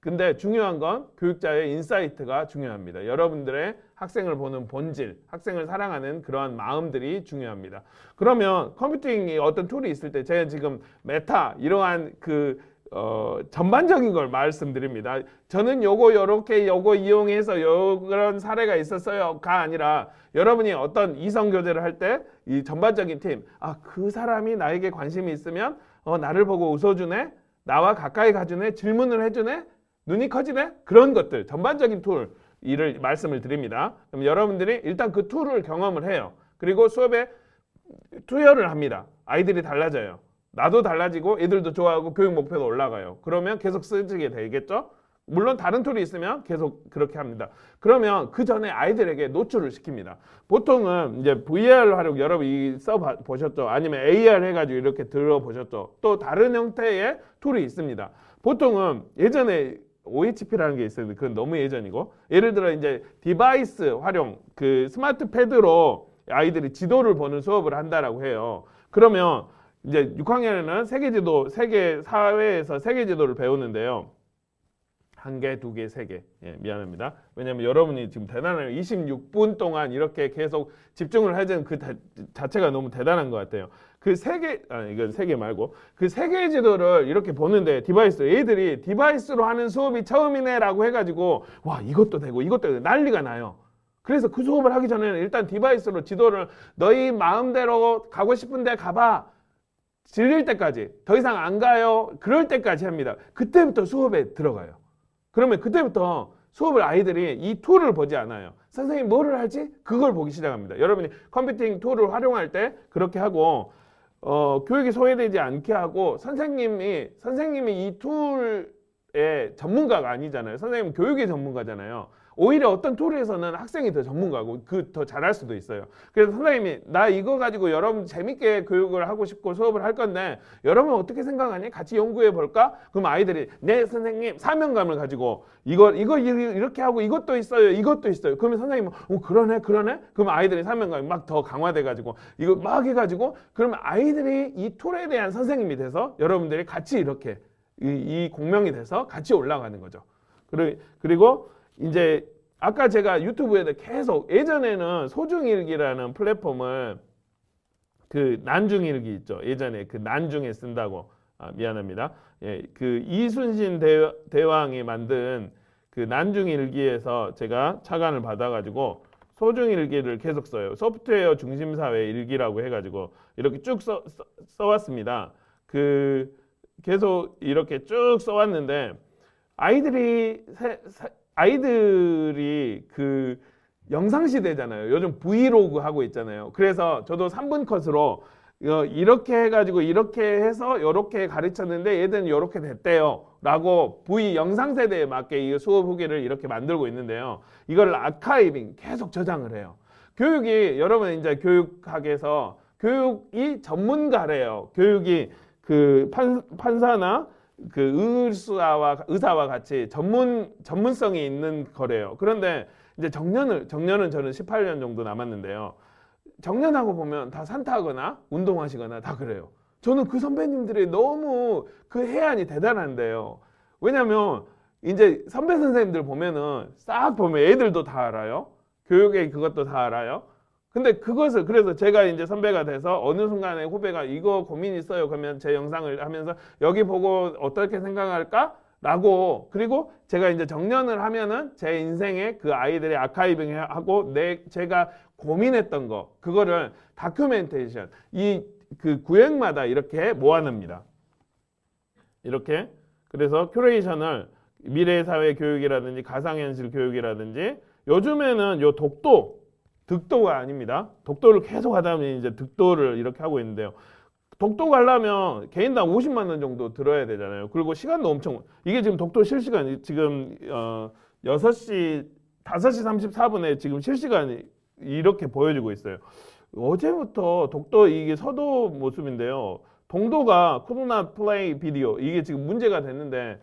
근데 중요한 건 교육자의 인사이트가 중요합니다. 여러분들의 학생을 보는 본질, 학생을 사랑하는 그러한 마음들이 중요합니다. 그러면 컴퓨팅이 어떤 툴이 있을 때 제가 지금 메타 이러한 그 어, 전반적인 걸 말씀드립니다. 저는 요거 요렇게 요거 이용해서 요런 사례가 있었어요가 아니라 여러분이 어떤 이성 교제를 할 때 이 전반적인 팀, 아 그 사람이 나에게 관심이 있으면 어, 나를 보고 웃어주네, 나와 가까이 가주네, 질문을 해주네, 눈이 커지네 그런 것들 전반적인 툴 이를 말씀을 드립니다. 그럼 여러분들이 일단 그 툴을 경험을 해요. 그리고 수업에 투여를 합니다. 아이들이 달라져요. 나도 달라지고 애들도 좋아하고 교육 목표도 올라가요. 그러면 계속 쓰게 지 되겠죠? 물론 다른 툴이 있으면 계속 그렇게 합니다. 그러면 그 전에 아이들에게 노출을 시킵니다. 보통은 이제 VR 활용 여러분 이 써보셨죠? 아니면 AR 해가지고 이렇게 들어보셨죠? 또 다른 형태의 툴이 있습니다. 보통은 예전에 OHP라는 게 있었는데 그건 너무 예전이고 예를 들어 이제 디바이스 활용 그 스마트 패드로 아이들이 지도를 보는 수업을 한다라고 해요. 그러면 이제 6학년에는 세계지도, 세계 사회에서 세계지도를 배우는데요. 한 개, 두 개, 세 개. 예, 미안합니다. 왜냐면 여러분이 지금 대단한 26분 동안 이렇게 계속 집중을 해준 그 다, 자체가 너무 대단한 것 같아요. 그 세계, 아 이건 세계 말고 그 세계 지도를 이렇게 보는데 디바이스, 애들이 디바이스로 하는 수업이 처음이네라고 해가지고 와 이것도 되고 이것도 되고 난리가 나요. 그래서 그 수업을 하기 전에는 일단 디바이스로 지도를 너희 마음대로 가고 싶은데 가봐. 질릴 때까지 더 이상 안 가요. 그럴 때까지 합니다. 그때부터 수업에 들어가요. 그러면 그때부터 수업을 아이들이 이 툴을 보지 않아요. 선생님 뭐를 할지 그걸 보기 시작합니다. 여러분이 컴퓨팅 툴을 활용할 때 그렇게 하고 어, 교육이 소외되지 않게 하고 선생님이 선생님이 이 툴의 전문가가 아니잖아요. 선생님 교육의 전문가잖아요. 오히려 어떤 토리에서는 학생이 더 전문가고 그 더 잘할 수도 있어요. 그래서 선생님이 나 이거 가지고 여러분 재밌게 교육을 하고 싶고 수업을 할 건데 여러분 어떻게 생각하니? 같이 연구해 볼까? 그럼 아이들이 네 선생님 사명감을 가지고 이거 이거 이렇게 하고 이것도 있어요. 이것도 있어요. 그러면 선생님은 어 그러네 그러네. 그럼 아이들의 사명감이 막더 강화돼 가지고 이거 막해 가지고 그러면 아이들이 이토 툴에 대한 선생님이 돼서 여러분들이 같이 이렇게 이, 이 공명이 돼서 같이 올라가는 거죠. 그리고 이제 아까 제가 유튜브에 계속 예전에는 소중일기라는 플랫폼을 그 난중일기 있죠. 예전에 그 난중에 쓴다고 아, 미안합니다. 예, 그 이순신 대, 왕이 만든 그 난중일기에서 제가 차관을 받아가지고 소중일기를 계속 써요. 소프트웨어 중심사회 일기라고 해가지고 이렇게 쭉 써, 써, 써왔습니다. 그 계속 이렇게 쭉 써왔는데 아이들이 세, 세, 아이들이 그 영상 시대잖아요. 요즘 브이로그 하고 있잖아요. 그래서 저도 3분 컷으로 이렇게 해가지고 이렇게 해서 이렇게 가르쳤는데 얘들은 이렇게 됐대요. 라고 브이 영상 세대에 맞게 이 수업 후기를 이렇게 만들고 있는데요. 이걸 아카이빙 계속 저장을 해요. 교육이 여러분 이제 교육학에서 교육이 전문가래요. 교육이 그 판, 판사나 그 의사와 의사와 같이 전문 전문성이 있는 거래요. 그런데 이제 정년을 정년은 저는 18년 정도 남았는데요. 정년하고 보면 다 산타하거나 운동하시거나 다 그래요. 저는 그 선배님들이 너무 그 해안이 대단한데요. 왜냐면 하 이제 선배 선생님들 보면은 싹 보면 애들도 다 알아요. 교육의 그것도 다 알아요. 근데 그것을 그래서 제가 이제 선배가 돼서 어느 순간에 후배가 이거 고민 있어요. 그러면 제 영상을 하면서 여기 보고 어떻게 생각할까? 라고 그리고 제가 이제 정년을 하면은 제인생에그 아이들의 아카이빙하고 내 제가 고민했던 거 그거를 다큐멘테이션 이 그 구획마다 이렇게 모아냅니다. 이렇게 그래서 큐레이션을 미래 사회 교육이라든지 가상현실 교육이라든지 요즘에는 요 독도 득도가 아닙니다. 독도를 계속 하다 보면 이제 득도를 이렇게 하고 있는데요. 독도 가려면 개인당 50만 원 정도 들어야 되잖아요. 그리고 시간도 엄청 이게 지금 독도 실시간 지금 어 6시 5시 34분에 지금 실시간 이렇게 보여지고 있어요. 어제부터 독도 이게 서도 모습인데요. 동도가 코로나 플레이 비디오 이게 지금 문제가 됐는데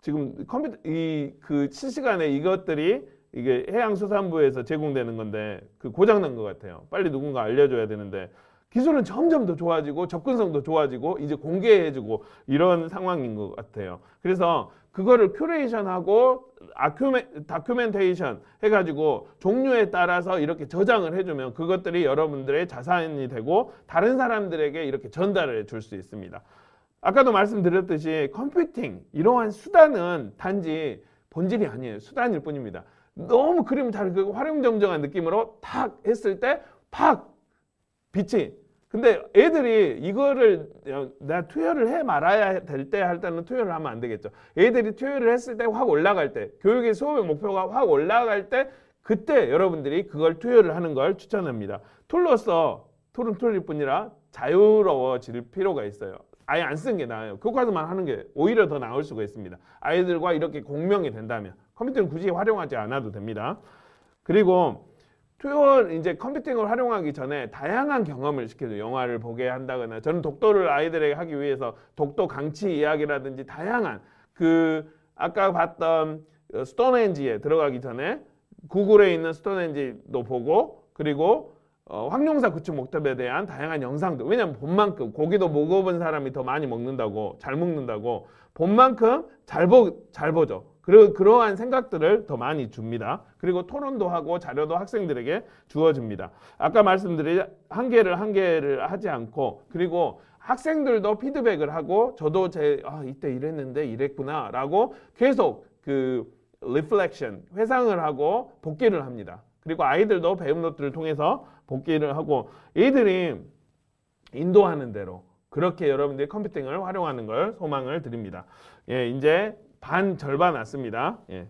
지금 컴퓨터 이 그 실시간에 이것들이 이게 해양수산부에서 제공되는 건데 그 고장난 것 같아요. 빨리 누군가 알려줘야 되는데 기술은 점점 더 좋아지고 접근성도 좋아지고 이제 공개해주고 이런 상황인 것 같아요. 그래서 그거를 큐레이션하고 아큐메, 다큐멘테이션 해가지고 종류에 따라서 이렇게 저장을 해주면 그것들이 여러분들의 자산이 되고 다른 사람들에게 이렇게 전달을 줄수 있습니다. 아까도 말씀드렸듯이 컴퓨팅 이러한 수단은 단지 본질이 아니에요. 수단일 뿐입니다. 너무 그림 잘그 르고 화룡정정한 느낌으로 탁 했을 때 팍 빛이 근데 애들이 이거를 어, 내가 투여를 해 말아야 될 때 할 때는 투여를 하면 안 되겠죠. 애들이 투여를 했을 때 확 올라갈 때 교육의 수업의 목표가 확 올라갈 때 그때 여러분들이 그걸 투여를 하는 걸 추천합니다. 툴로서 툴은 툴일 뿐이라 자유로워질 필요가 있어요. 아예 안 쓰는 게 나아요. 교과서만 하는 게 오히려 더 나을 수가 있습니다. 아이들과 이렇게 공명이 된다면 컴퓨터는 굳이 활용하지 않아도 됩니다. 그리고 투어 이제 컴퓨팅을 활용하기 전에 다양한 경험을 시켜도 영화를 보게 한다거나 저는 독도를 아이들에게 하기 위해서 독도 강치 이야기라든지 다양한 그 아까 봤던 어, 스톤엔지에 들어가기 전에 구글에 있는 스톤엔지도 보고 그리고 어, 황룡사 구축 목탑에 대한 다양한 영상도 왜냐면 본만큼 고기도 먹어본 사람이 더 많이 먹는다고 잘 먹는다고 본만큼 잘, 보, 잘 보죠 그러, 그러한 생각들을 더 많이 줍니다. 그리고 토론도 하고 자료도 학생들에게 주어집니다. 아까 말씀드린 한 개를 한 개를 하지 않고 그리고 학생들도 피드백을 하고 저도 제 아, 이때 이랬는데 이랬구나라고 계속 그 리플렉션 회상을 하고 복기를 합니다. 그리고 아이들도 배움 노트를 통해서 복기를 하고 이들이 인도하는 대로 그렇게 여러분들이 컴퓨팅을 활용하는 걸 소망을 드립니다. 예, 이제 반 절반 왔습니다. 예.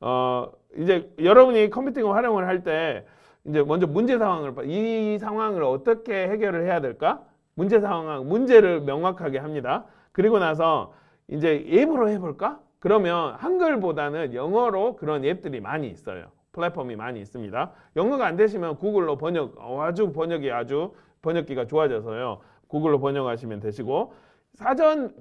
어, 이제 여러분이 컴퓨팅 활용을 할 때 이제 먼저 문제 상황을 이 상황을 어떻게 해결을 해야 될까? 문제 상황 문제를 명확하게 합니다. 그리고 나서 이제 앱으로 해볼까? 그러면 한글보다는 영어로 그런 앱들이 많이 있어요. 플랫폼이 많이 있습니다. 영어가 안 되시면 구글로 번역 어, 아주 번역이 아주 번역기가 좋아져서요. 구글로 번역하시면 되시고 사전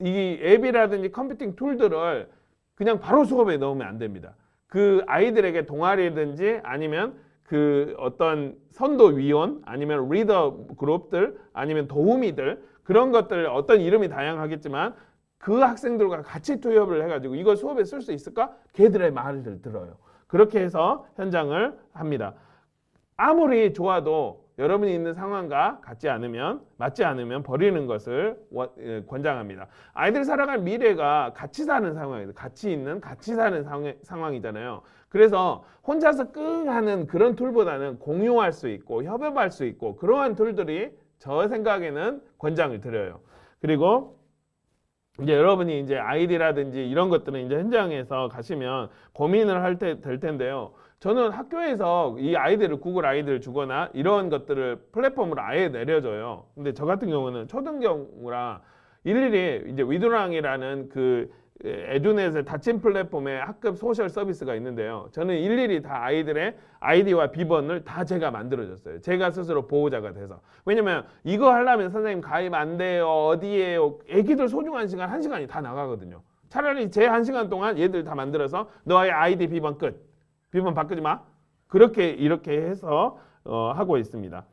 이 앱이라든지 컴퓨팅 툴들을 그냥 바로 수업에 넣으면 안 됩니다. 그 아이들에게 동아리든지 아니면 그 어떤 선도 위원 아니면 리더 그룹들 아니면 도우미들 그런 것들 어떤 이름이 다양하겠지만 그 학생들과 같이 투협을 해가지고 이거 수업에 쓸 수 있을까? 걔들의 말을 들어요. 그렇게 해서 현장을 합니다. 아무리 좋아도 여러분이 있는 상황과 같지 않으면 맞지 않으면 버리는 것을 예, 권장합니다. 아이들 살아갈 미래가 같이 사는 상황이에요. 같이 있는 같이 사는 상황이잖아요. 그래서 혼자서 끙 하는 그런 툴보다는 공유할 수 있고 협업할 수 있고 그러한 툴들이 저 생각에는 권장을 드려요. 그리고 이제 여러분이 이제 아이디라든지 이런 것들은 이제 현장에서 가시면 고민을 할 때 될 텐데요. 저는 학교에서 이 아이들을 구글 아이들을 주거나 이런 것들을 플랫폼으로 아예 내려줘요. 근데 저 같은 경우는 초등경우라 일일이 이제 위드랑이라는그 에듀넷의 닫힌 플랫폼에 학급 소셜 서비스가 있는데요. 저는 일일이 다 아이들의 아이디와 비번을 다 제가 만들어줬어요. 제가 스스로 보호자가 돼서. 왜냐면 이거 하려면 선생님 가입 안 돼요. 어디에요. 애기들 소중한 시간 한 시간이 다 나가거든요. 차라리 제 한 시간 동안 얘들 다 만들어서 너의 아이디 비번 끝. 비번 바꾸지 마. 그렇게 이렇게 해서 어, 하고 있습니다.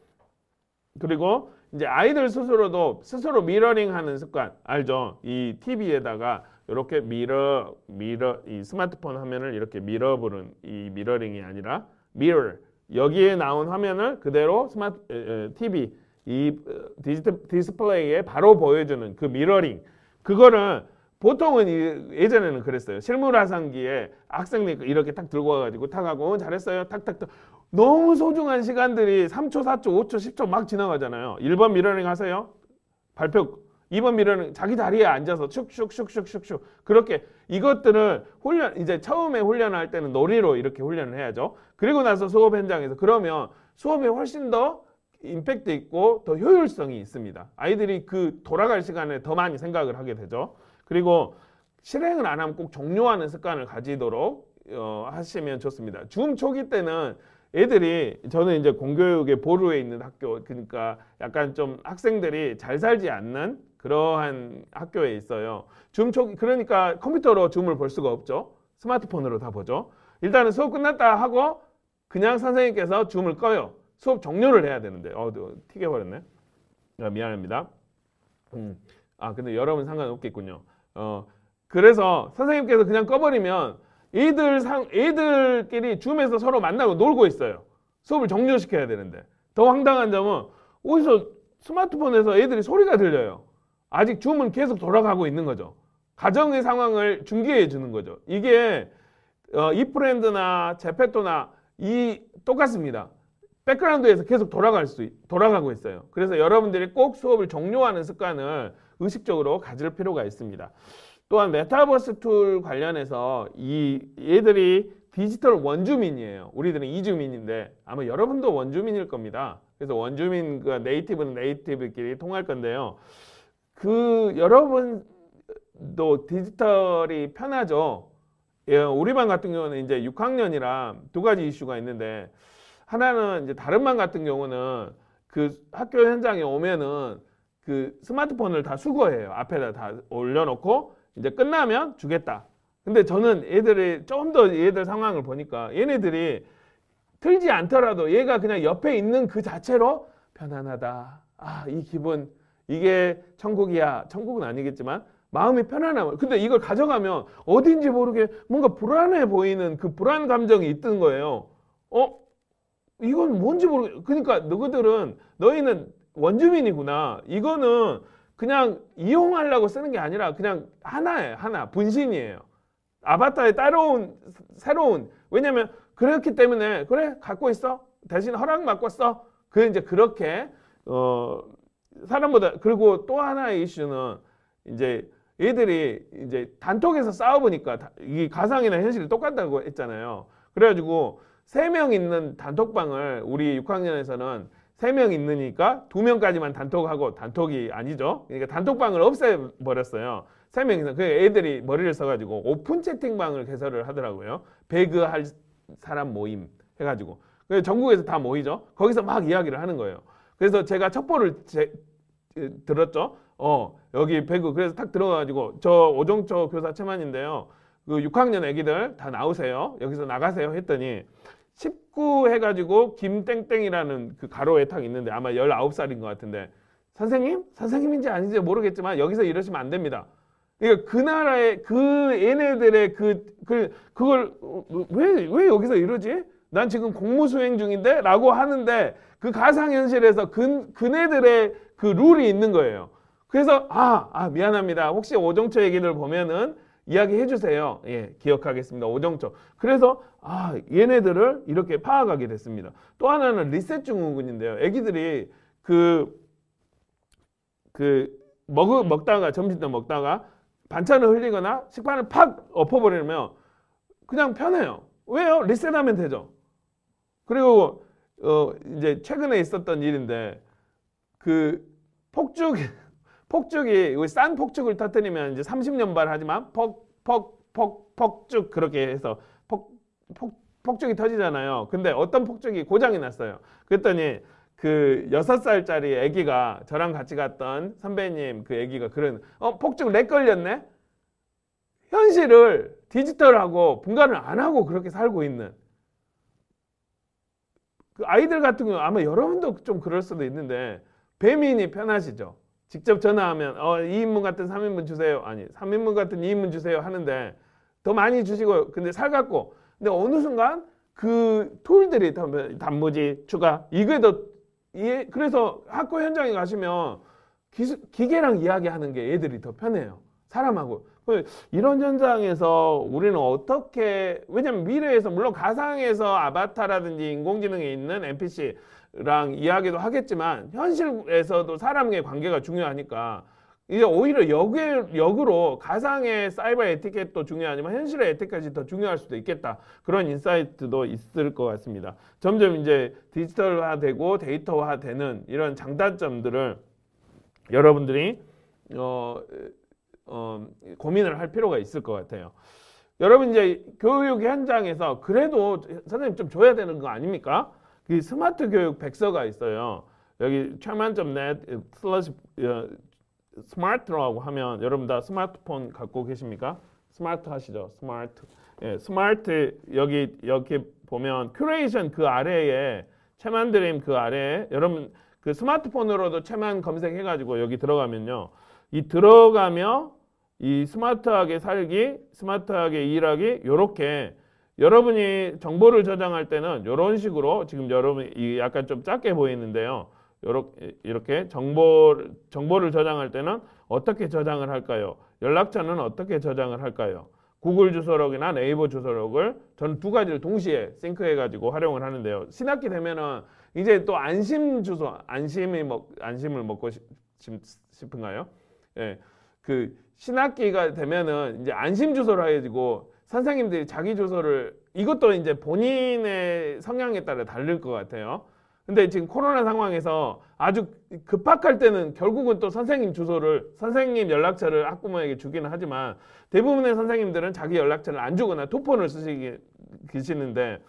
그리고 이제 아이들 스스로도 스스로 미러링하는 습관 알죠? 이 TV에다가 이렇게 미러 미러 이 스마트폰 화면을 이렇게 미러 보는 이 미러링이 아니라 미러 여기에 나온 화면을 그대로 스마트 에, 에, TV 이 어, 디지트, 디스플레이에 바로 보여주는 그 미러링 그거를 보통은 예전에는 그랬어요. 실물화상기에 학생들 이렇게 딱 들고 와가지고 탁하고 잘했어요. 탁탁탁. 너무 소중한 시간들이 3초, 4초, 5초, 10초 막 지나가잖아요. 1번 미러링 하세요. 발표. 2번 미러링 자기 자리에 앉아서 축축축축축축 그렇게 이것들을 훈련 이제 처음에 훈련할 때는 놀이로 이렇게 훈련을 해야죠. 그리고 나서 수업 현장에서 그러면 수업이 훨씬 더 임팩트 있고 더 효율성이 있습니다. 아이들이 그 돌아갈 시간에 더 많이 생각을 하게 되죠. 그리고 실행을 안 하면 꼭 종료하는 습관을 가지도록 어, 하시면 좋습니다. 줌 초기 때는 애들이 저는 이제 공교육의 보루에 있는 학교 그러니까 약간 좀 학생들이 잘 살지 않는 그러한 학교에 있어요. 줌 초기 그러니까 컴퓨터로 줌을 볼 수가 없죠. 스마트폰으로 다 보죠. 일단은 수업 끝났다 하고 그냥 선생님께서 줌을 꺼요. 수업 종료를 해야 되는데 어 튀겨버렸네. 아, 미안합니다. 음. 아 근데 여러분 상관없겠군요. 어, 그래서 선생님께서 그냥 꺼버리면 애들 상, 애들끼리 줌에서 서로 만나고 놀고 있어요. 수업을 종료시켜야 되는데. 더 황당한 점은 어디서 스마트폰에서 애들이 소리가 들려요. 아직 줌은 계속 돌아가고 있는 거죠. 가정의 상황을 중계해 주는 거죠. 이게 어, 이프렌드나 제페토나 이 똑같습니다. 백그라운드에서 계속 돌아갈 수 돌아가고 있어요. 그래서 여러분들이 꼭 수업을 종료하는 습관을 의식적으로 가질 필요가 있습니다. 또한 메타버스 툴 관련해서 이 얘들이 디지털 원주민이에요. 우리들은 이주민인데 아마 여러분도 원주민일 겁니다. 그래서 원주민과 네이티브는 네이티브끼리 통할 건데요. 그 여러분도 디지털이 편하죠. 예, 우리 반 같은 경우는 이제 6학년이라 두 가지 이슈가 있는데 하나는 이제 다른 반 같은 경우는 그 학교 현장에 오면은 그 스마트폰을 다 수거해요. 앞에다 다 올려놓고 이제 끝나면 주겠다. 근데 저는 애들이 좀 더 얘들 상황을 보니까 얘네들이 틀지 않더라도 얘가 그냥 옆에 있는 그 자체로 편안하다. 아, 이 기분. 이게 천국이야. 천국은 아니겠지만 마음이 편안함. 근데 이걸 가져가면 어딘지 모르게 뭔가 불안해 보이는 그 불안 감정이 있던 거예요. 어? 이건 뭔지 모르. 그러니까 너희들은 너희는 원주민이구나. 이거는 그냥 이용하려고 쓰는 게 아니라 그냥 하나예요. 하나. 분신이에요. 아바타에 따로운 새로운 왜냐면 그렇기 때문에 그래 갖고 있어. 대신 허락 맡고 써. 그 이제 그렇게 어 사람보다 그리고 또 하나의 이슈는 이제 얘들이 이제 단톡에서 싸워보니까 이 가상이나 현실이 똑같다고 했잖아요. 그래가지고 세 명 있는 단톡방을 우리 6학년에서는 세명 있느니까 두명까지만 단톡하고 단톡이 아니죠. 그러니까 단톡방을 없애버렸어요. 세명 이상. 그 애들이 머리를 써가지고 오픈 채팅방을 개설을 하더라고요. 배그할 사람 모임 해가지고. 그래서 전국에서 다 모이죠. 거기서 막 이야기를 하는 거예요. 그래서 제가 첩보를 제, 들었죠. 어, 여기 배그 그래서 탁 들어가가지고 저 오종초 교사 체만인데요. 그 6학년 애기들 다 나오세요. 여기서 나가세요 했더니 19 해가지고 김땡땡이라는 그 가로에 탁 있는데 아마 19살인 것 같은데 선생님? 선생님인지 아닌지 모르겠지만 여기서 이러시면 안 됩니다. 그러니까 그 나라의 그 얘네들의 그, 그 그걸 왜 왜 여기서 이러지? 난 지금 공무 수행 중인데? 라고 하는데 그 가상현실에서 그, 그네들의 그 룰이 있는 거예요. 그래서 아, 아 미안합니다. 혹시 오정초 얘기를 보면은 이야기해 주세요. 예, 기억하겠습니다. 오정초. 그래서 아, 얘네들을 이렇게 파악하게 됐습니다. 또 하나는 리셋 증후군인데요. 애기들이 그, 그, 먹, 먹다가, 점심때 먹다가 반찬을 흘리거나 식판을 팍 엎어버리면 그냥 편해요. 왜요? 리셋하면 되죠. 그리고, 어, 이제 최근에 있었던 일인데 그 폭죽, 폭죽이 그 싼 폭죽을 터뜨리면 이제 30년발 하지만 퍽퍽퍽폭쭉 그렇게 해서 폭, 폭 폭죽이 터지잖아요. 근데 어떤 폭죽이 고장이 났어요. 그랬더니 그 여섯 살짜리 아기가 저랑 같이 갔던 선배님 그 아기가 그런 어 폭죽 렉 걸렸네. 현실을 디지털하고 분간을 안 하고 그렇게 살고 있는 그 아이들 같은 경우 아마 여러분도 좀 그럴 수도 있는데 배민이 편하시죠. 직접 전화하면 어 2인분 같은 3인분 주세요. 아니 3인분 같은 2인분 주세요 하는데 더 많이 주시고 근데 살갖고 근데 어느 순간 그 툴들이 뭐, 단무지 추가 이게 더이 예, 그래서 학교 현장에 가시면 기수, 기계랑 이야기하는 게 애들이 더 편해요. 사람하고. 그 이런 현장에서 우리는 어떻게 왜냐면 미래에서 물론 가상에서 아바타라든지 인공지능에 있는 NPC 랑 이야기도 하겠지만 현실에서도 사람의 관계가 중요하니까 이제 오히려 역에, 역으로 가상의 사이버 에티켓도 중요하지만 현실의 에티켓이 더 중요할 수도 있겠다. 그런 인사이트도 있을 것 같습니다. 점점 이제 디지털화되고 데이터화되는 이런 장단점들을 여러분들이 어, 어, 고민을 할 필요가 있을 것 같아요. 여러분 이제 교육 현장에서 그래도 선생님 좀 줘야 되는 거 아닙니까? 그 스마트 교육 백서가 있어요. 여기 최만점 넷 슬러시 어, 스마트라고 하면 여러분 다 스마트폰 갖고 계십니까? 스마트 하시죠? 스마트. 예, 스마트 여기 여기 보면 큐레이션 그 아래에 채만 드림 그 아래에 여러분 그 스마트폰으로도 채만 검색해 가지고 여기 들어가면요. 이 들어가며 이 스마트하게 살기, 스마트하게 일하기 요렇게 여러분이 정보를 저장할 때는 이런 식으로 지금 여러분이 약간 좀 작게 보이는데요. 이렇게 정보, 정보를 저장할 때는 어떻게 저장을 할까요? 연락처는 어떻게 저장을 할까요? 구글 주소록이나 네이버 주소록을 저는 두 가지를 동시에 싱크해가지고 활용을 하는데요. 신학기 되면은 이제 또 안심 주소, 안심이 먹, 안심을 먹고 싶, 은가요 예. 그 신학기가 되면은 이제 안심 주소로 해가지고 선생님들이 자기 조서를 이것도 이제 본인의 성향에 따라 다를 것 같아요. 근데 지금 코로나 상황에서 아주 급박할 때는 결국은 또 선생님 주소를 선생님 연락처를 학부모에게 주기는 하지만 대부분의 선생님들은 자기 연락처를 안 주거나 투폰을 쓰시는데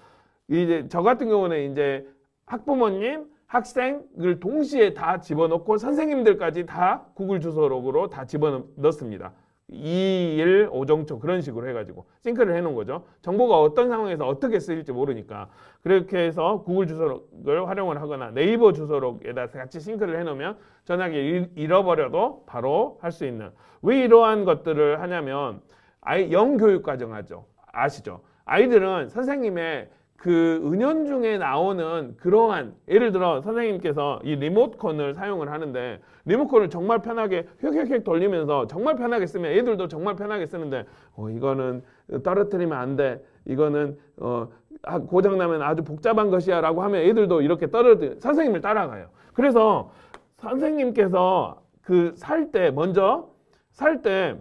시계 이제 저 같은 경우는 이제 학부모님 학생을 동시에 다 집어넣고 선생님들까지 다 구글 주소록으로 다 집어넣습니다. 2일 오정초 그런 식으로 해가지고 싱크를 해놓은 거죠. 정보가 어떤 상황에서 어떻게 쓰일지 모르니까 그렇게 해서 구글 주소록을 활용을 하거나 네이버 주소록에다 같이 싱크를 해놓으면 전화기 잃어버려도 바로 할 수 있는 왜 이러한 것들을 하냐면 아이 영교육 과정 하죠. 아시죠? 아이들은 선생님의 그 은연 중에 나오는 그러한 예를 들어 선생님께서 이 리모컨을 사용을 하는데 리모컨을 정말 편하게 휙휙휙 돌리면서 정말 편하게 쓰면 애들도 정말 편하게 쓰는데 어 이거는 떨어뜨리면 안 돼. 이거는 어 아, 고장 나면 아주 복잡한 것이야라고 하면 애들도 이렇게 떨어뜨 선생님을 따라가요. 그래서 선생님께서 그 살 때 먼저 살 때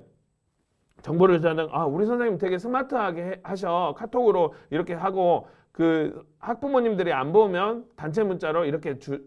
정보를 저는 아 우리 선생님 되게 스마트하게 하셔 카톡으로 이렇게 하고 그 학부모님들이 안 보면 단체 문자로 이렇게 주,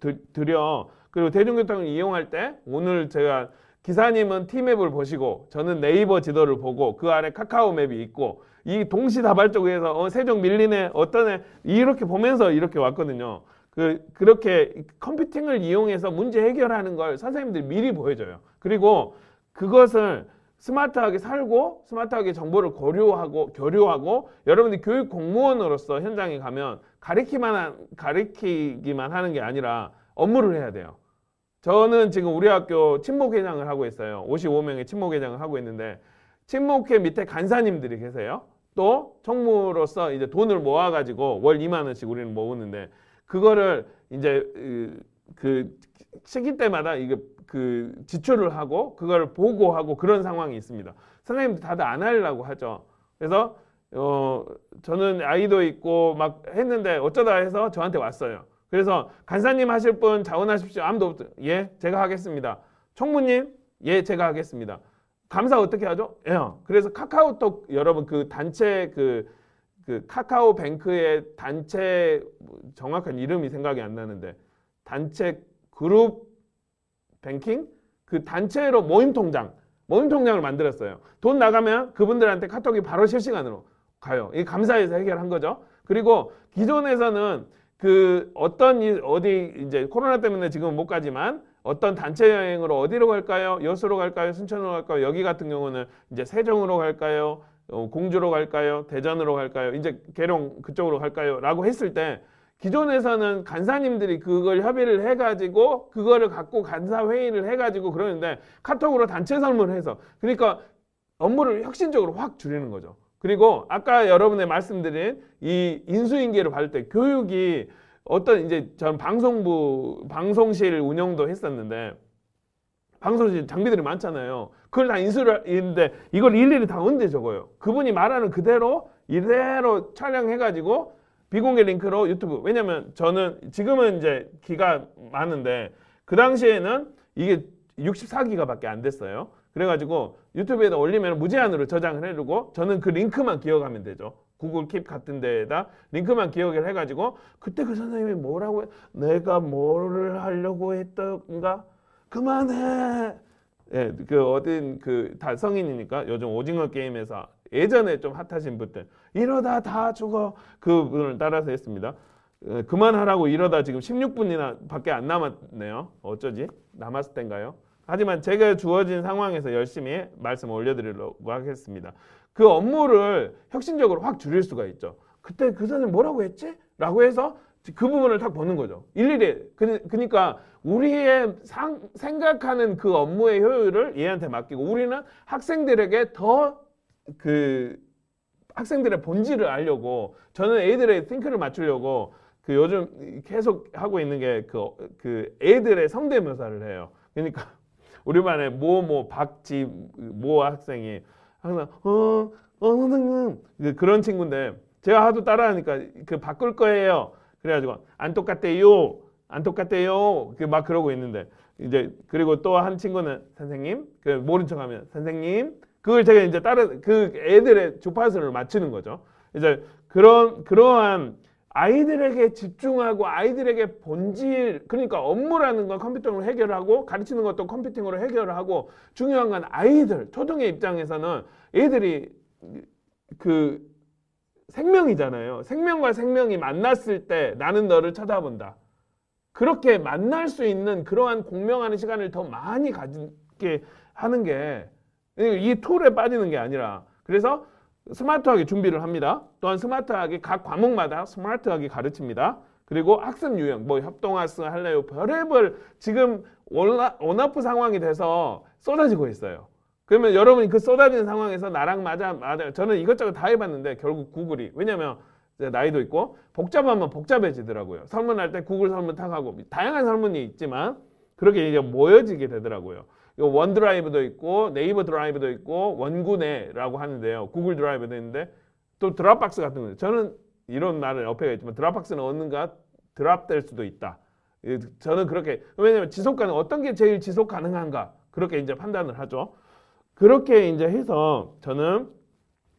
드, 드려. 그리고 대중교통을 이용할 때 오늘 제가 기사님은 티맵을 보시고 저는 네이버 지도를 보고 그 아래 카카오 맵이 있고 이 동시다발적으로 해서 어, 세종 밀리네 어떤 애 이렇게 보면서 이렇게 왔거든요. 그 그렇게 컴퓨팅을 이용해서 문제 해결하는 걸 선생님들이 미리 보여줘요. 그리고 그것을 스마트하게 살고 스마트하게 정보를 고려하고 교류하고 여러분들 교육 공무원으로서 현장에 가면 가르키만 가르키기만 하는 게 아니라 업무를 해야 돼요. 저는 지금 우리 학교 친목회장을 하고 있어요. 55명의 친목회장을 하고 있는데 친목회 밑에 간사님들이 계세요. 또 총무로서 이제 돈을 모아가지고 월 2만 원씩 우리는 모으는데 그거를 이제 그, 그 시기 때마다 이게 그 지출을 하고 그걸 보고하고 그런 상황이 있습니다. 선생님들 다들 안 하려고 하죠. 그래서 어 저는 아이도 있고 막 했는데 어쩌다 해서 저한테 왔어요. 그래서 간사님 하실 분 자원하십시오. 아무도 없죠. 예, 제가 하겠습니다. 총무님, 예, 제가 하겠습니다. 감사 어떻게 하죠? 예. 그래서 카카오톡 여러분 그 단체 그, 그 카카오 뱅크의 단체 뭐 정확한 이름이 생각이 안 나는데 단체 그룹 뱅킹 그 단체로 모임 통장 모임 통장을 만들었어요. 돈 나가면 그분들한테 카톡이 바로 실시간으로 가요. 이 감사해서 해결한 거죠. 그리고 기존에서는 그 어떤 이, 어디 이제 코로나 때문에 지금 못 가지만 어떤 단체 여행으로 어디로 갈까요? 여수로 갈까요? 순천으로 갈까요? 여기 같은 경우는 이제 세종으로 갈까요? 어, 공주로 갈까요? 대전으로 갈까요? 이제 계룡 그쪽으로 갈까요? 라고 했을 때 기존에서는 간사님들이 그걸 협의를 해가지고 그거를 갖고 간사 회의를 해가지고 그러는데 카톡으로 단체 설문해서 을 그러니까 업무를 혁신적으로 확 줄이는 거죠. 그리고 아까 여러분의 말씀드린 이 인수인계를 받을 때 교육이 어떤 이제 전 방송부 방송실 운영도 했었는데 방송실 장비들이 많잖아요. 그걸 다 인수를 했는데 이걸 일일이 다 언제 적어요? 그분이 말하는 그대로 이대로 촬영해가지고 비공개 링크로 유튜브 왜냐면 저는 지금은 이제 기가 많은데 그 당시에는 이게 64기가밖에 안 됐어요. 그래가지고 유튜브에다 올리면 무제한으로 저장을 해두고 저는 그 링크만 기억하면 되죠. 구글 킵 같은 데에다 링크만 기억을 해가지고 그때 그 선생님이 뭐라고 해? 내가 뭐를 하려고 했던가? 그만해! 예, 그 어딘 그 다 성인이니까 요즘 오징어 게임에서 예전에 좀 핫하신 분들 이러다 다 죽어 그분을 따라서 했습니다. 그만하라고 이러다 지금 16분이나 밖에 안 남았네요. 어쩌지? 남았을 땐가요? 하지만 제가 주어진 상황에서 열심히 말씀을 올려드리려고 하겠습니다. 그 업무를 혁신적으로 확 줄일 수가 있죠. 그때 그 선생님 뭐라고 했지? 라고 해서 그 부분을 딱 보는 거죠. 일일이. 그, 니까 우리의 상, 생각하는 그 업무의 효율을 얘한테 맡기고 우리는 학생들에게 더그 학생들의 본질을 알려고 저는 애들의 싱크를 맞추려고 그 요즘 계속 하고 있는 게그 그 애들의 성대 묘사를 해요. 그러니까 우리 반에 모모 뭐, 뭐, 박지 모 뭐 학생이 항상 어어 어, 선생님 그런 친구인데 제가 하도 따라하니까 그 바꿀 거예요. 그래가지고 안 똑같대요. 안 똑같대요. 막 그러고 있는데 이제 그리고 또 한 친구는 선생님 그 모른 척하면 선생님 그걸 제가 이제 다른 그 애들의 주파수를 맞추는 거죠. 이제 그런 그러한 아이들에게 집중하고 아이들에게 본질 그러니까 업무라는 건컴퓨터로 해결하고 가르치는 것도 컴퓨팅으로 해결하고 중요한 건 아이들 초등의 입장에서는 애들이 그 생명이잖아요. 생명과 생명이 만났을 때 나는 너를 쳐다본다. 그렇게 만날 수 있는 그러한 공명하는 시간을 더 많이 가지게 하는 게이 툴에 빠지는 게 아니라 그래서 스마트하게 준비를 합니다. 또한 스마트하게 각 과목마다 스마트하게 가르칩니다. 그리고 학습 유형, 뭐 협동학습 할래요, 별의별 지금 원아프 상황이 돼서 쏟아지고 있어요. 그러면 여러분이 그 쏟아지는 상황에서 나랑 맞아, 맞아. 저는 이것저것 다 해봤는데 결국 구글이. 왜냐면 나이도 있고 복잡하면 복잡해지더라고요. 설문할 때 구글 설문 탁하고 다양한 설문이 있지만 그렇게 이제 모여지게 되더라고요. 이원 드라이브도 있고 네이버 드라이브도 있고 원구네라고 하는데요. 구글 드라이브도 있는데 또 드랍박스 같은 거. 저는 이런 말을 옆에 있지만 드랍박스는 어느가 드랍될 수도 있다. 저는 그렇게 왜냐면 지속 가능 어떤 게 제일 지속 가능한가 그렇게 이제 판단을 하죠. 그렇게 이제 해서 저는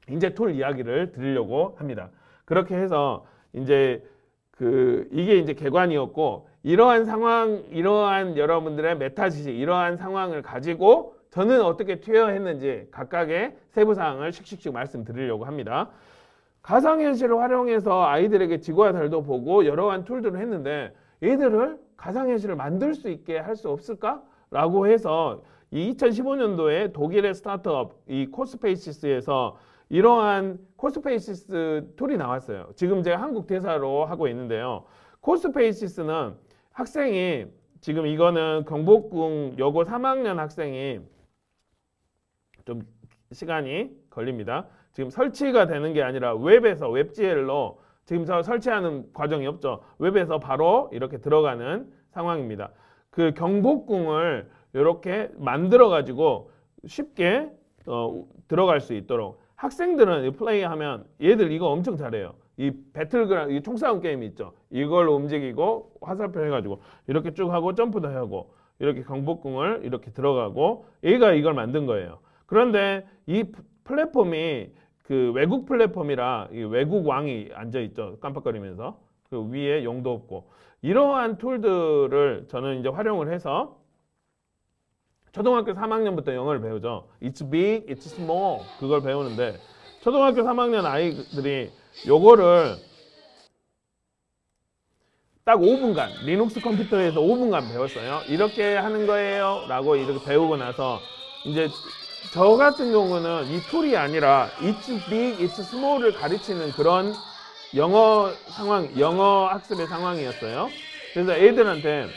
이제 툴 이야기를 드리려고 합니다. 그렇게 해서 이제 그 이게 이제 개관이었고 이러한 상황, 이러한 여러분들의 메타 지식, 이러한 상황을 가지고 저는 어떻게 투여했는지 각각의 세부 사항을 씩씩씩 말씀드리려고 합니다. 가상현실을 활용해서 아이들에게 지구와 달도 보고 여러한 툴들을 했는데 얘들을 가상현실을 만들 수 있게 할 수 없을까? 라고 해서 이 2015년도에 독일의 스타트업 이 코스페이시스에서 이러한 코스페이시스 툴이 나왔어요. 지금 제가 한국 대사로 하고 있는데요. 코스페이시스는 학생이 지금 이거는 경복궁 여고 3학년 학생이 좀 시간이 걸립니다. 지금 설치가 되는 게 아니라 웹에서 웹GL로 지금 설치하는 과정이 없죠. 웹에서 바로 이렇게 들어가는 상황입니다. 그 경복궁을 이렇게 만들어 가지고 쉽게 어, 들어갈 수 있도록 학생들은 플레이하면 얘들 이거 엄청 잘해요. 이 배틀그라운드, 이 총싸움 게임이 있죠. 이걸 움직이고 화살표 해가지고 이렇게 쭉 하고 점프도 하고 이렇게 경복궁을 이렇게 들어가고 얘가 이걸 만든 거예요. 그런데 이 플랫폼이 그 외국 플랫폼이라 이 외국 왕이 앉아 있죠. 깜빡거리면서 그 위에 용도 없고 이러한 툴들을 저는 이제 활용을 해서 초등학교 3학년부터 영어를 배우죠. It's big, it's small 그걸 배우는데 초등학교 3학년 아이들이 요거를 딱 5분간 리눅스 컴퓨터에서 5분간 배웠어요. 이렇게 하는 거예요. 라고 이렇게 배우고 나서 이제 저 같은 경우는 이 툴이 아니라 it's big, it's small을 가르치는 그런 영어 상황, 영어 학습의 상황이었어요. 그래서 애들한테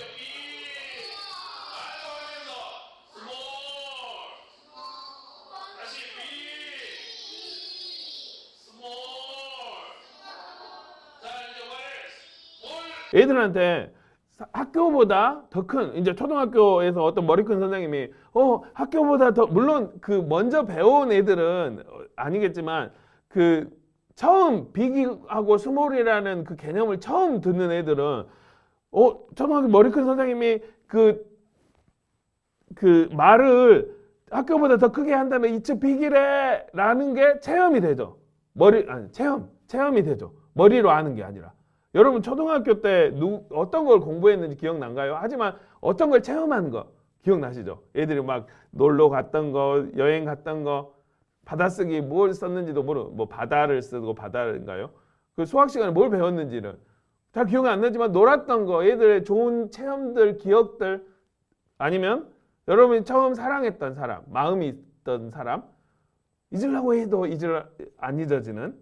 애들한테 학교보다 더 큰 이제 초등학교에서 어떤 머리 큰 선생님이 어 학교보다 더 물론 그 먼저 배운 애들은 어, 아니겠지만 그 처음 비기하고 스몰이라는 그 개념을 처음 듣는 애들은 어 초등학교 머리 큰 선생님이 그그 그 말을 학교보다 더 크게 한다면이쪽 비기래라는 게 체험이 되죠 머리 아니 체험 체험이 되죠 머리로 아는 게 아니라 여러분 초등학교 때 누, 어떤 걸 공부했는지 기억난가요? 하지만 어떤 걸 체험한 거 기억나시죠? 애들이 막 놀러 갔던 거, 여행 갔던 거, 받아쓰기 뭘 썼는지도 모르뭐 바다를 쓰고 바다인가요? 그 수학 시간에 뭘 배웠는지는 다 기억이 안 나지만 놀았던 거, 애들의 좋은 체험들, 기억들 아니면 여러분이 처음 사랑했던 사람, 마음이 있던 사람 잊으려고 해도 잊을 안 잊어지는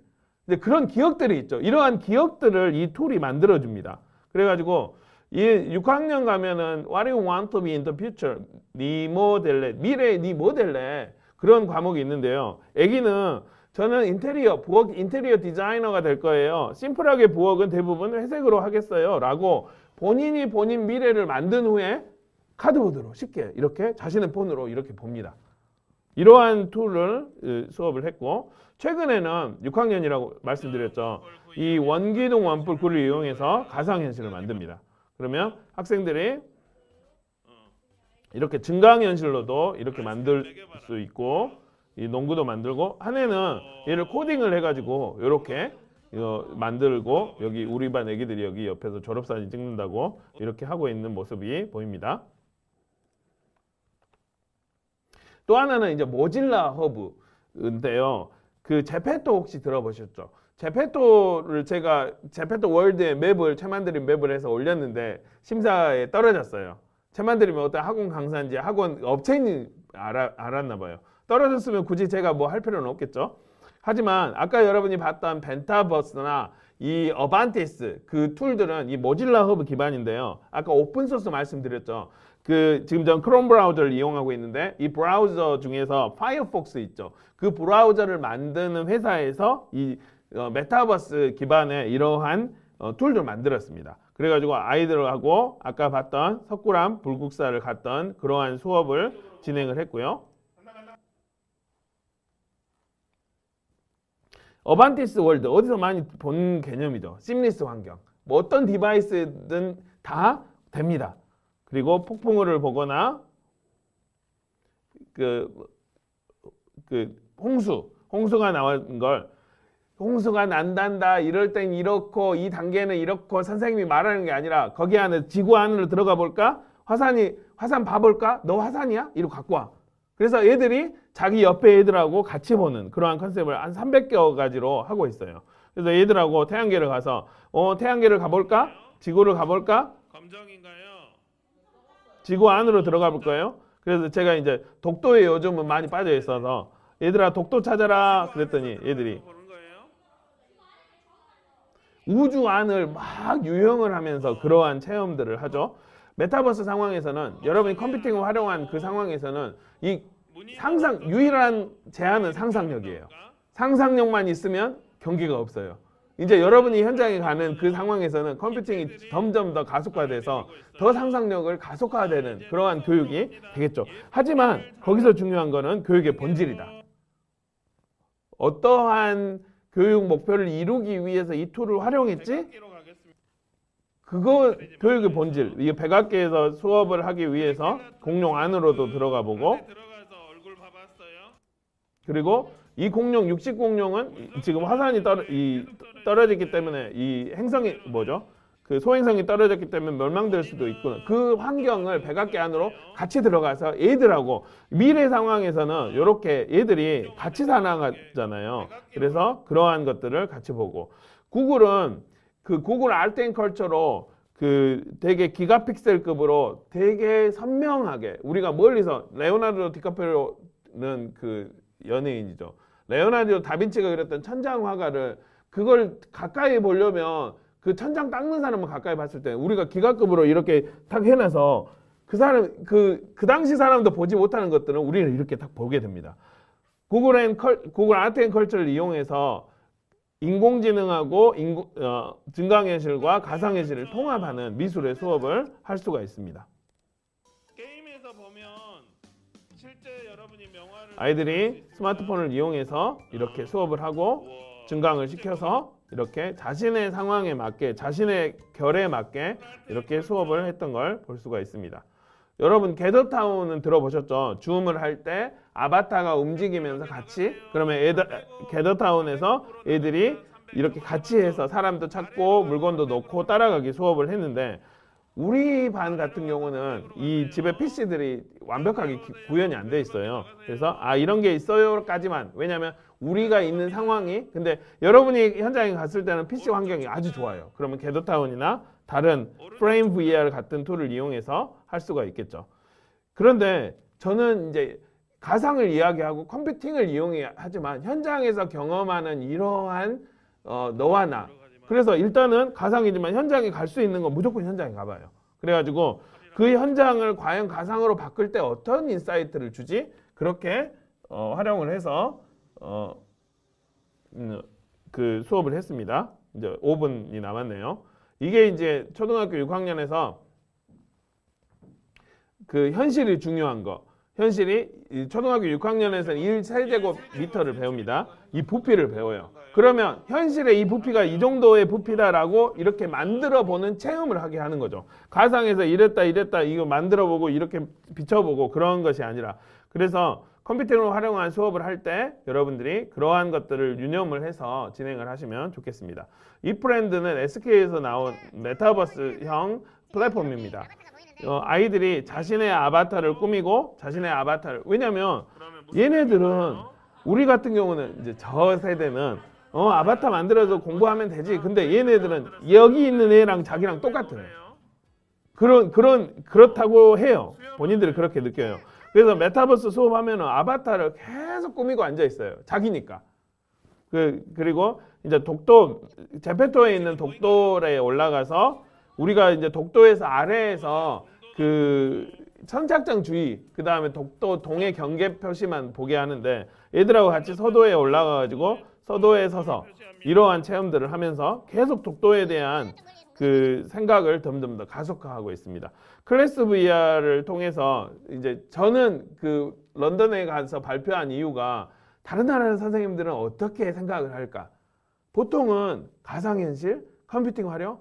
이제 그런 기억들이 있죠. 이러한 기억들을 이 툴이 만들어줍니다. 그래가지고 이 6학년 가면은 What do you want to be in the future? 니 모델레, 뭐 미래의 니 모델레 뭐 그런 과목이 있는데요. 애기는 저는 인테리어, 부엌 인테리어 디자이너가 될 거예요. 심플하게 부엌은 대부분 회색으로 하겠어요. 라고 본인이 본인 미래를 만든 후에 카드보드로 쉽게 이렇게 자신의 폰으로 이렇게 봅니다. 이러한 툴을 예, 수업을 했고 최근에는 6학년이라고 말씀드렸죠. 이 원기둥 원뿔 굴을 이용해서 가상현실을 만듭니다. 그러면 학생들이 이렇게 증강현실로도 이렇게 만들 수 있고 이 농구도 만들고 한 해는 얘를 코딩을 해가지고 이렇게 이거 어, 만들고 여기 우리 반 애기들이 여기 옆에서 졸업사진 찍는다고 이렇게 하고 있는 모습이 보입니다. 또 하나는 이제 모질라 허브인데요. 그 제페토 혹시 들어보셨죠? 제페토를 제가 제페토 월드의 맵을 채만드림 맵을 해서 올렸는데 심사에 떨어졌어요. 채만드림이 어떤 학원 강사인지 학원 업체인지 알아, 알았나 봐요. 떨어졌으면 굳이 제가 뭐 할 필요는 없겠죠. 하지만 아까 여러분이 봤던 벤타버스나 이 어반티스 그 툴들은 이 모질라 허브 기반인데요. 아까 오픈소스 말씀드렸죠. 그 지금 전 크롬 브라우저를 이용하고 있는데 이 브라우저 중에서 파이어폭스 있죠. 그 브라우저를 만드는 회사에서 이 어, 메타버스 기반의 이러한 어, 툴들 을 만들었습니다. 그래가지고 아이들하고 아까 봤던 석굴암 불국사를 갔던 그러한 수업을 진행을 했고요. 어반티스 월드 어디서 많이 본 개념이죠. 심리스 환경. 뭐 어떤 디바이스든 다 됩니다. 그리고 폭풍우를 보거나 그, 그 홍수, 홍수가 나온 걸 홍수가 난단다 이럴 땐 이렇고 이 단계는 이렇고 선생님이 말하는 게 아니라 거기 안에 지구 안으로 들어가 볼까? 화산이 화산 봐볼까? 너 화산이야? 이리 갖고 와. 그래서 애들이 자기 옆에 애들하고 같이 보는 그러한 컨셉을 한 300여 가지로 하고 있어요. 그래서 얘들하고 태양계를 가서 어 태양계를 가볼까? 지구를 가볼까? 검정인가요? 지구 안으로 들어가 볼 거예요. 그래서 제가 이제 독도에 요즘은 많이 빠져 있어서 얘들아 독도 찾아라 그랬더니 얘들이 우주 안을 막 유형을 하면서 그러한 체험들을 하죠. 메타버스 상황에서는 여러분이 컴퓨팅을 활용한 그 상황에서는 이 상상 유일한 제한은 상상력이에요. 상상력만 있으면 경기가 없어요. 이제 여러분이 현장에 가는 그 상황에서는 컴퓨팅이 점점 더 가속화돼서 더 상상력을 가속화되는 그러한 교육이 되겠죠. 하지만 거기서 중요한 거는 교육의 본질이다. 어떠한 교육 목표를 이루기 위해서 이 툴을 활용했지? 그거 교육의 본질. 이게 백악계에서 수업을 하기 위해서 공룡 안으로도 들어가 보고 그리고 이 공룡 육식 공룡은 지금 화산이 떨, 어 이, 떨어졌기 때문에 이 행성이 뭐죠? 그 소행성이 떨어졌기 때문에 멸망될 수도 있고 그 환경을 백악기 안으로 같이 들어가서 얘들하고 미래 상황에서는 이렇게 얘들이 같이 사아가잖아요 그래서 그러한 것들을 같이 보고 구글은 그 구글 알텐컬처로 그 되게 기가픽셀급으로 되게 선명하게 우리가 멀리서 레오나르도 디카페로는 그 연예인이죠. 레오나르도 다빈치가 그렸던 천장 화가를 그걸 가까이 보려면 그 천장 닦는 사람을 가까이 봤을 때 우리가 기가급으로 이렇게 탁 해놔서 그 사람 그그 그 당시 사람도 보지 못하는 것들은 우리는 이렇게 딱 보게 됩니다. 구글 앤 컬, 구글 아트 앤 컬처를 이용해서 인공지능하고 인구, 어, 증강현실과 가상현실을 통합하는 미술의 수업을 할 수가 있습니다. 게임에서 보면 아이들이 스마트폰을 이용해서 이렇게 아, 수업을 하고 증강을 시켜서 이렇게 자신의 상황에 맞게 자신의 결에 맞게 이렇게 수업을 했던 걸 볼 수가 있습니다. 여러분 게더타운은 들어보셨죠? 줌을 할 때 아바타가 움직이면서 같이 그러면 게더더타운에서 애들이 이렇게 같이 해서 사람도 찾고 물건도 놓고 따라가기 수업을 했는데 우리 반 같은 경우는 이 집에 PC들이 완벽하게 구현이 안 돼 있어요. 그래서 아 이런 게 있어요까지만 왜냐하면 우리가 있는 상황이 근데 여러분이 현장에 갔을 때는 PC 환경이 아주 좋아요. 그러면 개도타운이나 다른 프레임 VR 같은 툴을 이용해서 할 수가 있겠죠. 그런데 저는 이제 가상을 이야기하고 컴퓨팅을 이용하지만 해 현장에서 경험하는 이러한 어, 너와 나 그래서 일단은 가상이지만 현장에 갈 수 있는 건 무조건 현장에 가봐요. 그래가지고 그 현장을 과연 가상으로 바꿀 때 어떤 인사이트를 주지? 그렇게 어, 활용을 해서 어, 음, 그 수업을 했습니다. 이제 5분이 남았네요. 이게 이제 초등학교 6학년에서 그 현실이 중요한 거. 현실이 초등학교 6학년에서는 1세제곱미터를 배웁니다. 이 부피를 배워요. 그러면 현실의 이 부피가 이 정도의 부피다라고 이렇게 만들어 보는 체험을 하게 하는 거죠. 가상에서 이랬다 이랬다 이거 만들어 보고 이렇게 비춰보고 그런 것이 아니라 그래서 컴퓨터를 활용한 수업을 할 때 여러분들이 그러한 것들을 유념을 해서 진행을 하시면 좋겠습니다. 이 브랜드는 SK에서 나온 메타버스형 플랫폼입니다. 어, 아이들이 자신의 아바타를 꾸미고 자신의 아바타를 왜냐면 얘네들은 우리 같은 경우는 이제 저 세대는 어 아바타 만들어서 공부하면 되지. 근데 얘네들은 여기 있는 애랑 자기랑 똑같은 그런 그런 그렇다고 해요. 본인들이 그렇게 느껴요. 그래서 메타버스 수업하면은 아바타를 계속 꾸미고 앉아 있어요. 자기니까. 그 그리고 이제 독도 제페토에 있는 독도에 올라가서 우리가 이제 독도에서 아래에서 그 선착장 주의 그 다음에 독도 동해 경계 표시만 보게 하는데 얘들하고 같이 서도에 올라가가지고 서도에 서서 이러한 체험들을 하면서 계속 독도에 대한 그 생각을 점점 더 가속화하고 있습니다. 클래스 VR을 통해서 이제 저는 그 런던에 가서 발표한 이유가 다른 나라 선생님들은 어떻게 생각을 할까? 보통은 가상현실, 컴퓨팅 활용,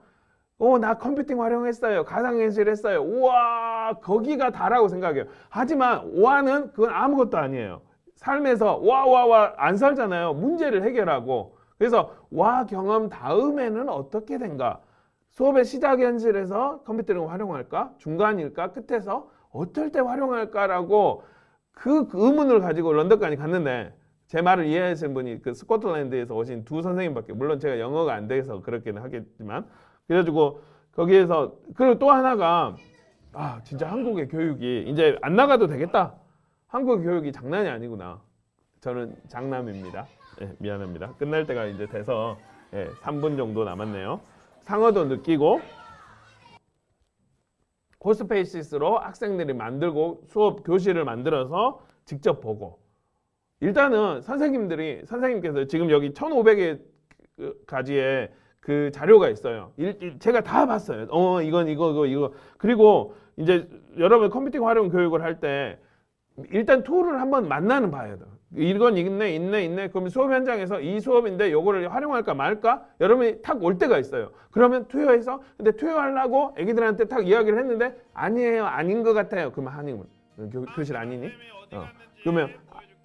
어, 나 컴퓨팅 활용했어요. 가상현실 했어요. 우와, 거기가 다라고 생각해요. 하지만 오화는 그건 아무것도 아니에요. 삶에서 와와와 안 살잖아요. 문제를 해결하고 그래서 와 경험 다음에는 어떻게 된가? 수업의 시작 현실에서 컴퓨터를 활용할까? 중간일까? 끝에서 어떨 때 활용할까라고 그 의문을 가지고 런던까지 갔는데 제 말을 이해하시는 분이 그 스코틀랜드에서 오신 두 선생님밖에 물론 제가 영어가 안 돼서 그렇게는 하겠지만 그래가지고 거기에서 그리고 또 하나가 아 진짜 한국의 교육이 이제 안 나가도 되겠다 한국 교육이 장난이 아니구나. 저는 장남입니다. 예, 미안합니다. 끝날 때가 이제 돼서 예, 3분 정도 남았네요. 상어도 느끼고 코스페이시스로 학생들이 만들고 수업 교실을 만들어서 직접 보고 일단은 선생님들이 선생님께서 지금 여기 1,500가지의 그, 그 자료가 있어요. 일, 제가 다 봤어요. 어 이건 이거 이거 이거 그리고 이제 여러분 컴퓨팅 활용 교육을 할때 일단 툴을 한번 만나는 봐야 돼. 이건 있네, 있네, 있네. 그러 수업 현장에서 이 수업인데 요거를 활용할까 말까? 여러분이 탁 올 때가 있어요. 그러면 투여해서, 근데 투여하려고 애기들한테 탁 이야기를 했는데, 아니에요, 아닌 것 같아요. 그러면 하니, 교, 교실 아니니? 어. 그러면,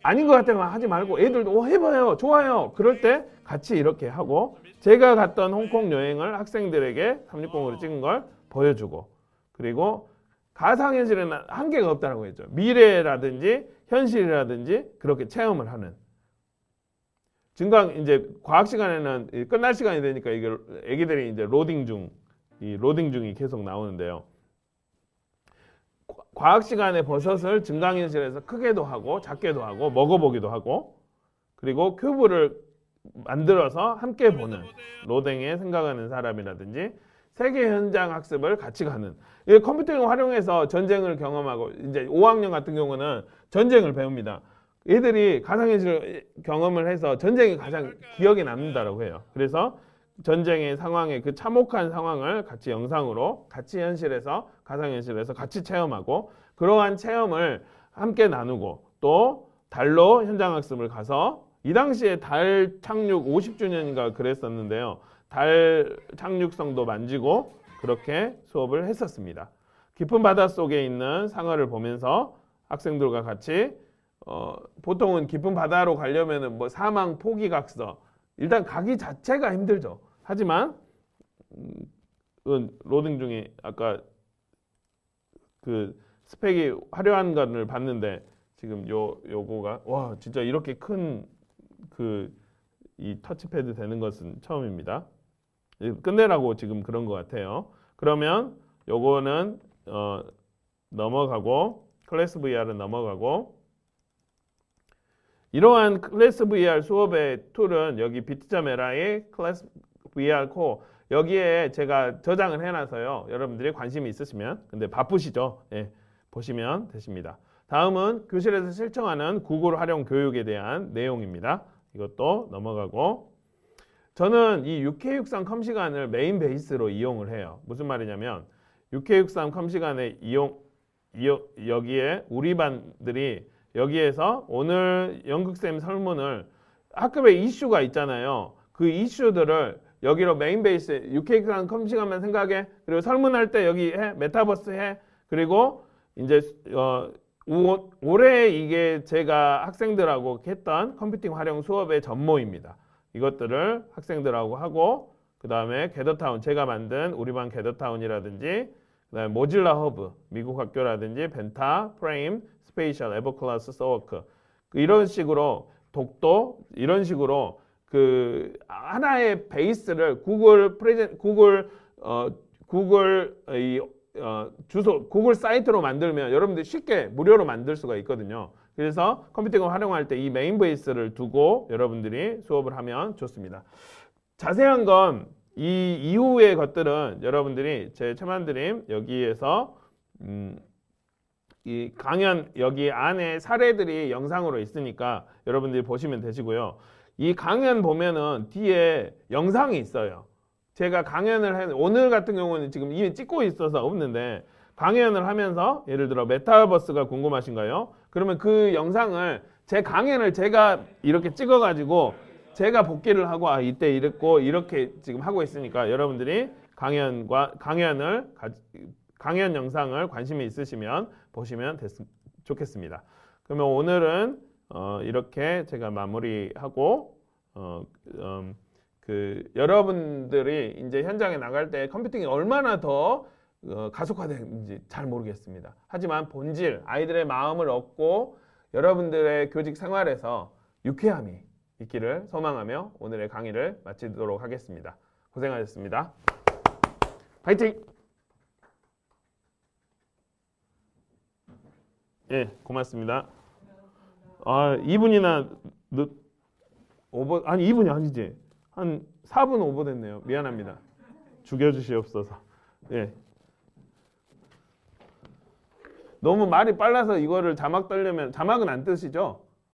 아닌 것 같아요. 하지 말고, 애들도, 오, 어, 해봐요. 좋아요. 그럴 때 같이 이렇게 하고, 제가 갔던 홍콩 여행을 학생들에게 360으로 찍은 걸 보여주고, 그리고 가상현실은 한계가 없다고 했죠. 미래라든지 현실이라든지 그렇게 체험을 하는. 증강 이제 과학 시간에는 끝날 시간이 되니까 이게 애기들이 이제 로딩 중, 이 로딩 중이 계속 나오는데요. 과학 시간에 버섯을 증강현실에서 크게도 하고 작게도 하고 먹어보기도 하고 그리고 큐브를 만들어서 함께 보는 로댕에 생각하는 사람이라든지 세계 현장 학습을 같이 가는 이 컴퓨터를 활용해서 전쟁을 경험하고 이제 5학년 같은 경우는 전쟁을 배웁니다. 애들이 가상현실 경험을 해서 전쟁이 가장 기억에 남는다라고 해요. 그래서 전쟁의 상황에 그 참혹한 상황을 같이 영상으로 같이 현실에서 가상현실에서 같이 체험하고 그러한 체험을 함께 나누고 또 달로 현장학습을 가서 이 당시에 달 착륙 50주년인가 그랬었는데요. 달 착륙성도 만지고 그렇게 수업을 했었습니다. 깊은 바닷속에 있는 상어를 보면서 학생들과 같이 어, 보통은 깊은 바다로 가려면뭐 사망 포기 각서 일단 가기 자체가 힘들죠. 하지만 음, 로딩 중에 아까 그 스펙이 화려한 건을 봤는데 지금 요 요거가 와 진짜 이렇게 큰 그 이 터치패드 되는 것은 처음입니다. 끝내라고 지금 그런 것 같아요. 그러면 요거는 어, 넘어가고 클래스 VR은 넘어가고 이러한 클래스 VR 수업의 툴은 여기 비트자메라의 클래스 VR 코 여기에 제가 저장을 해놔서요. 여러분들이 관심이 있으시면 근데 바쁘시죠? 예, 보시면 되십니다. 다음은 교실에서 실청하는 구글 활용 교육에 대한 내용입니다. 이것도 넘어가고 저는 이 6K63 컴 시간을 메인 베이스로 이용을 해요. 무슨 말이냐면 6K63 컴 시간에 이용 이어, 여기에 우리 반들이 여기에서 오늘 연극쌤 설문을 학급에 이슈가 있잖아요. 그 이슈들을 여기로 메인 베이스 UK랑 컴 시간만 생각해. 그리고 설문할 때 여기 해. 메타버스 해. 그리고 이제 어 오, 올해 이게 제가 학생들하고 했던 컴퓨팅 활용 수업의 전모입니다. 이것들을 학생들하고 하고 그 다음에 게더타운 제가 만든 우리 반 게더타운이라든지 그 다음에 모질라 허브 미국 학교라든지 벤타, 프레임, 스페이셜, 에버클라스, 서워크 그 이런 식으로 독도 이런 식으로 그 하나의 베이스를 구글 프레젠 구글 어 구글 이 어, 주소 구글 사이트로 만들면 여러분들 쉽게 무료로 만들 수가 있거든요. 그래서 컴퓨팅을 활용할 때 이 메인 베이스를 두고 여러분들이 수업을 하면 좋습니다. 자세한 건 이 이후의 것들은 여러분들이 제 체만드림 여기에서 음, 이 강연 여기 안에 사례들이 영상으로 있으니까 여러분들이 보시면 되시고요. 이 강연 보면은 뒤에 영상이 있어요. 제가 강연을 한 오늘 같은 경우는 지금 이미 찍고 있어서 없는데 강연을 하면서 예를 들어 메타버스가 궁금하신가요? 그러면 그 영상을 제 강연을 제가 이렇게 찍어가지고 제가 복귀를 하고 아 이때 이랬고 이렇게 지금 하고 있으니까 여러분들이 강연과 강연을 강연 영상을 관심이 있으시면 보시면 됐, 좋겠습니다. 그러면 오늘은 어, 이렇게 제가 마무리하고 어, 음, 그 여러분들이 이제 현장에 나갈 때 컴퓨팅이 얼마나 더 어, 가속화된는지잘 모르겠습니다. 하지만 본질, 아이들의 마음을 얻고 여러분들의 교직 생활에서 유쾌함이 있기를 소망하며 오늘의 강의를 마치도록 하겠습니다. 고생하셨습니다. 파이팅! 예, 고맙습니다. 아, 2분이나 늦, 오버, 아니 2분이 아니지. 한 4분 오버됐네요. 미안합니다. 죽여주시옵소서. 예, 너무 말이 빨라서 이거를 자막 떨려면 자막은 안 뜨시죠?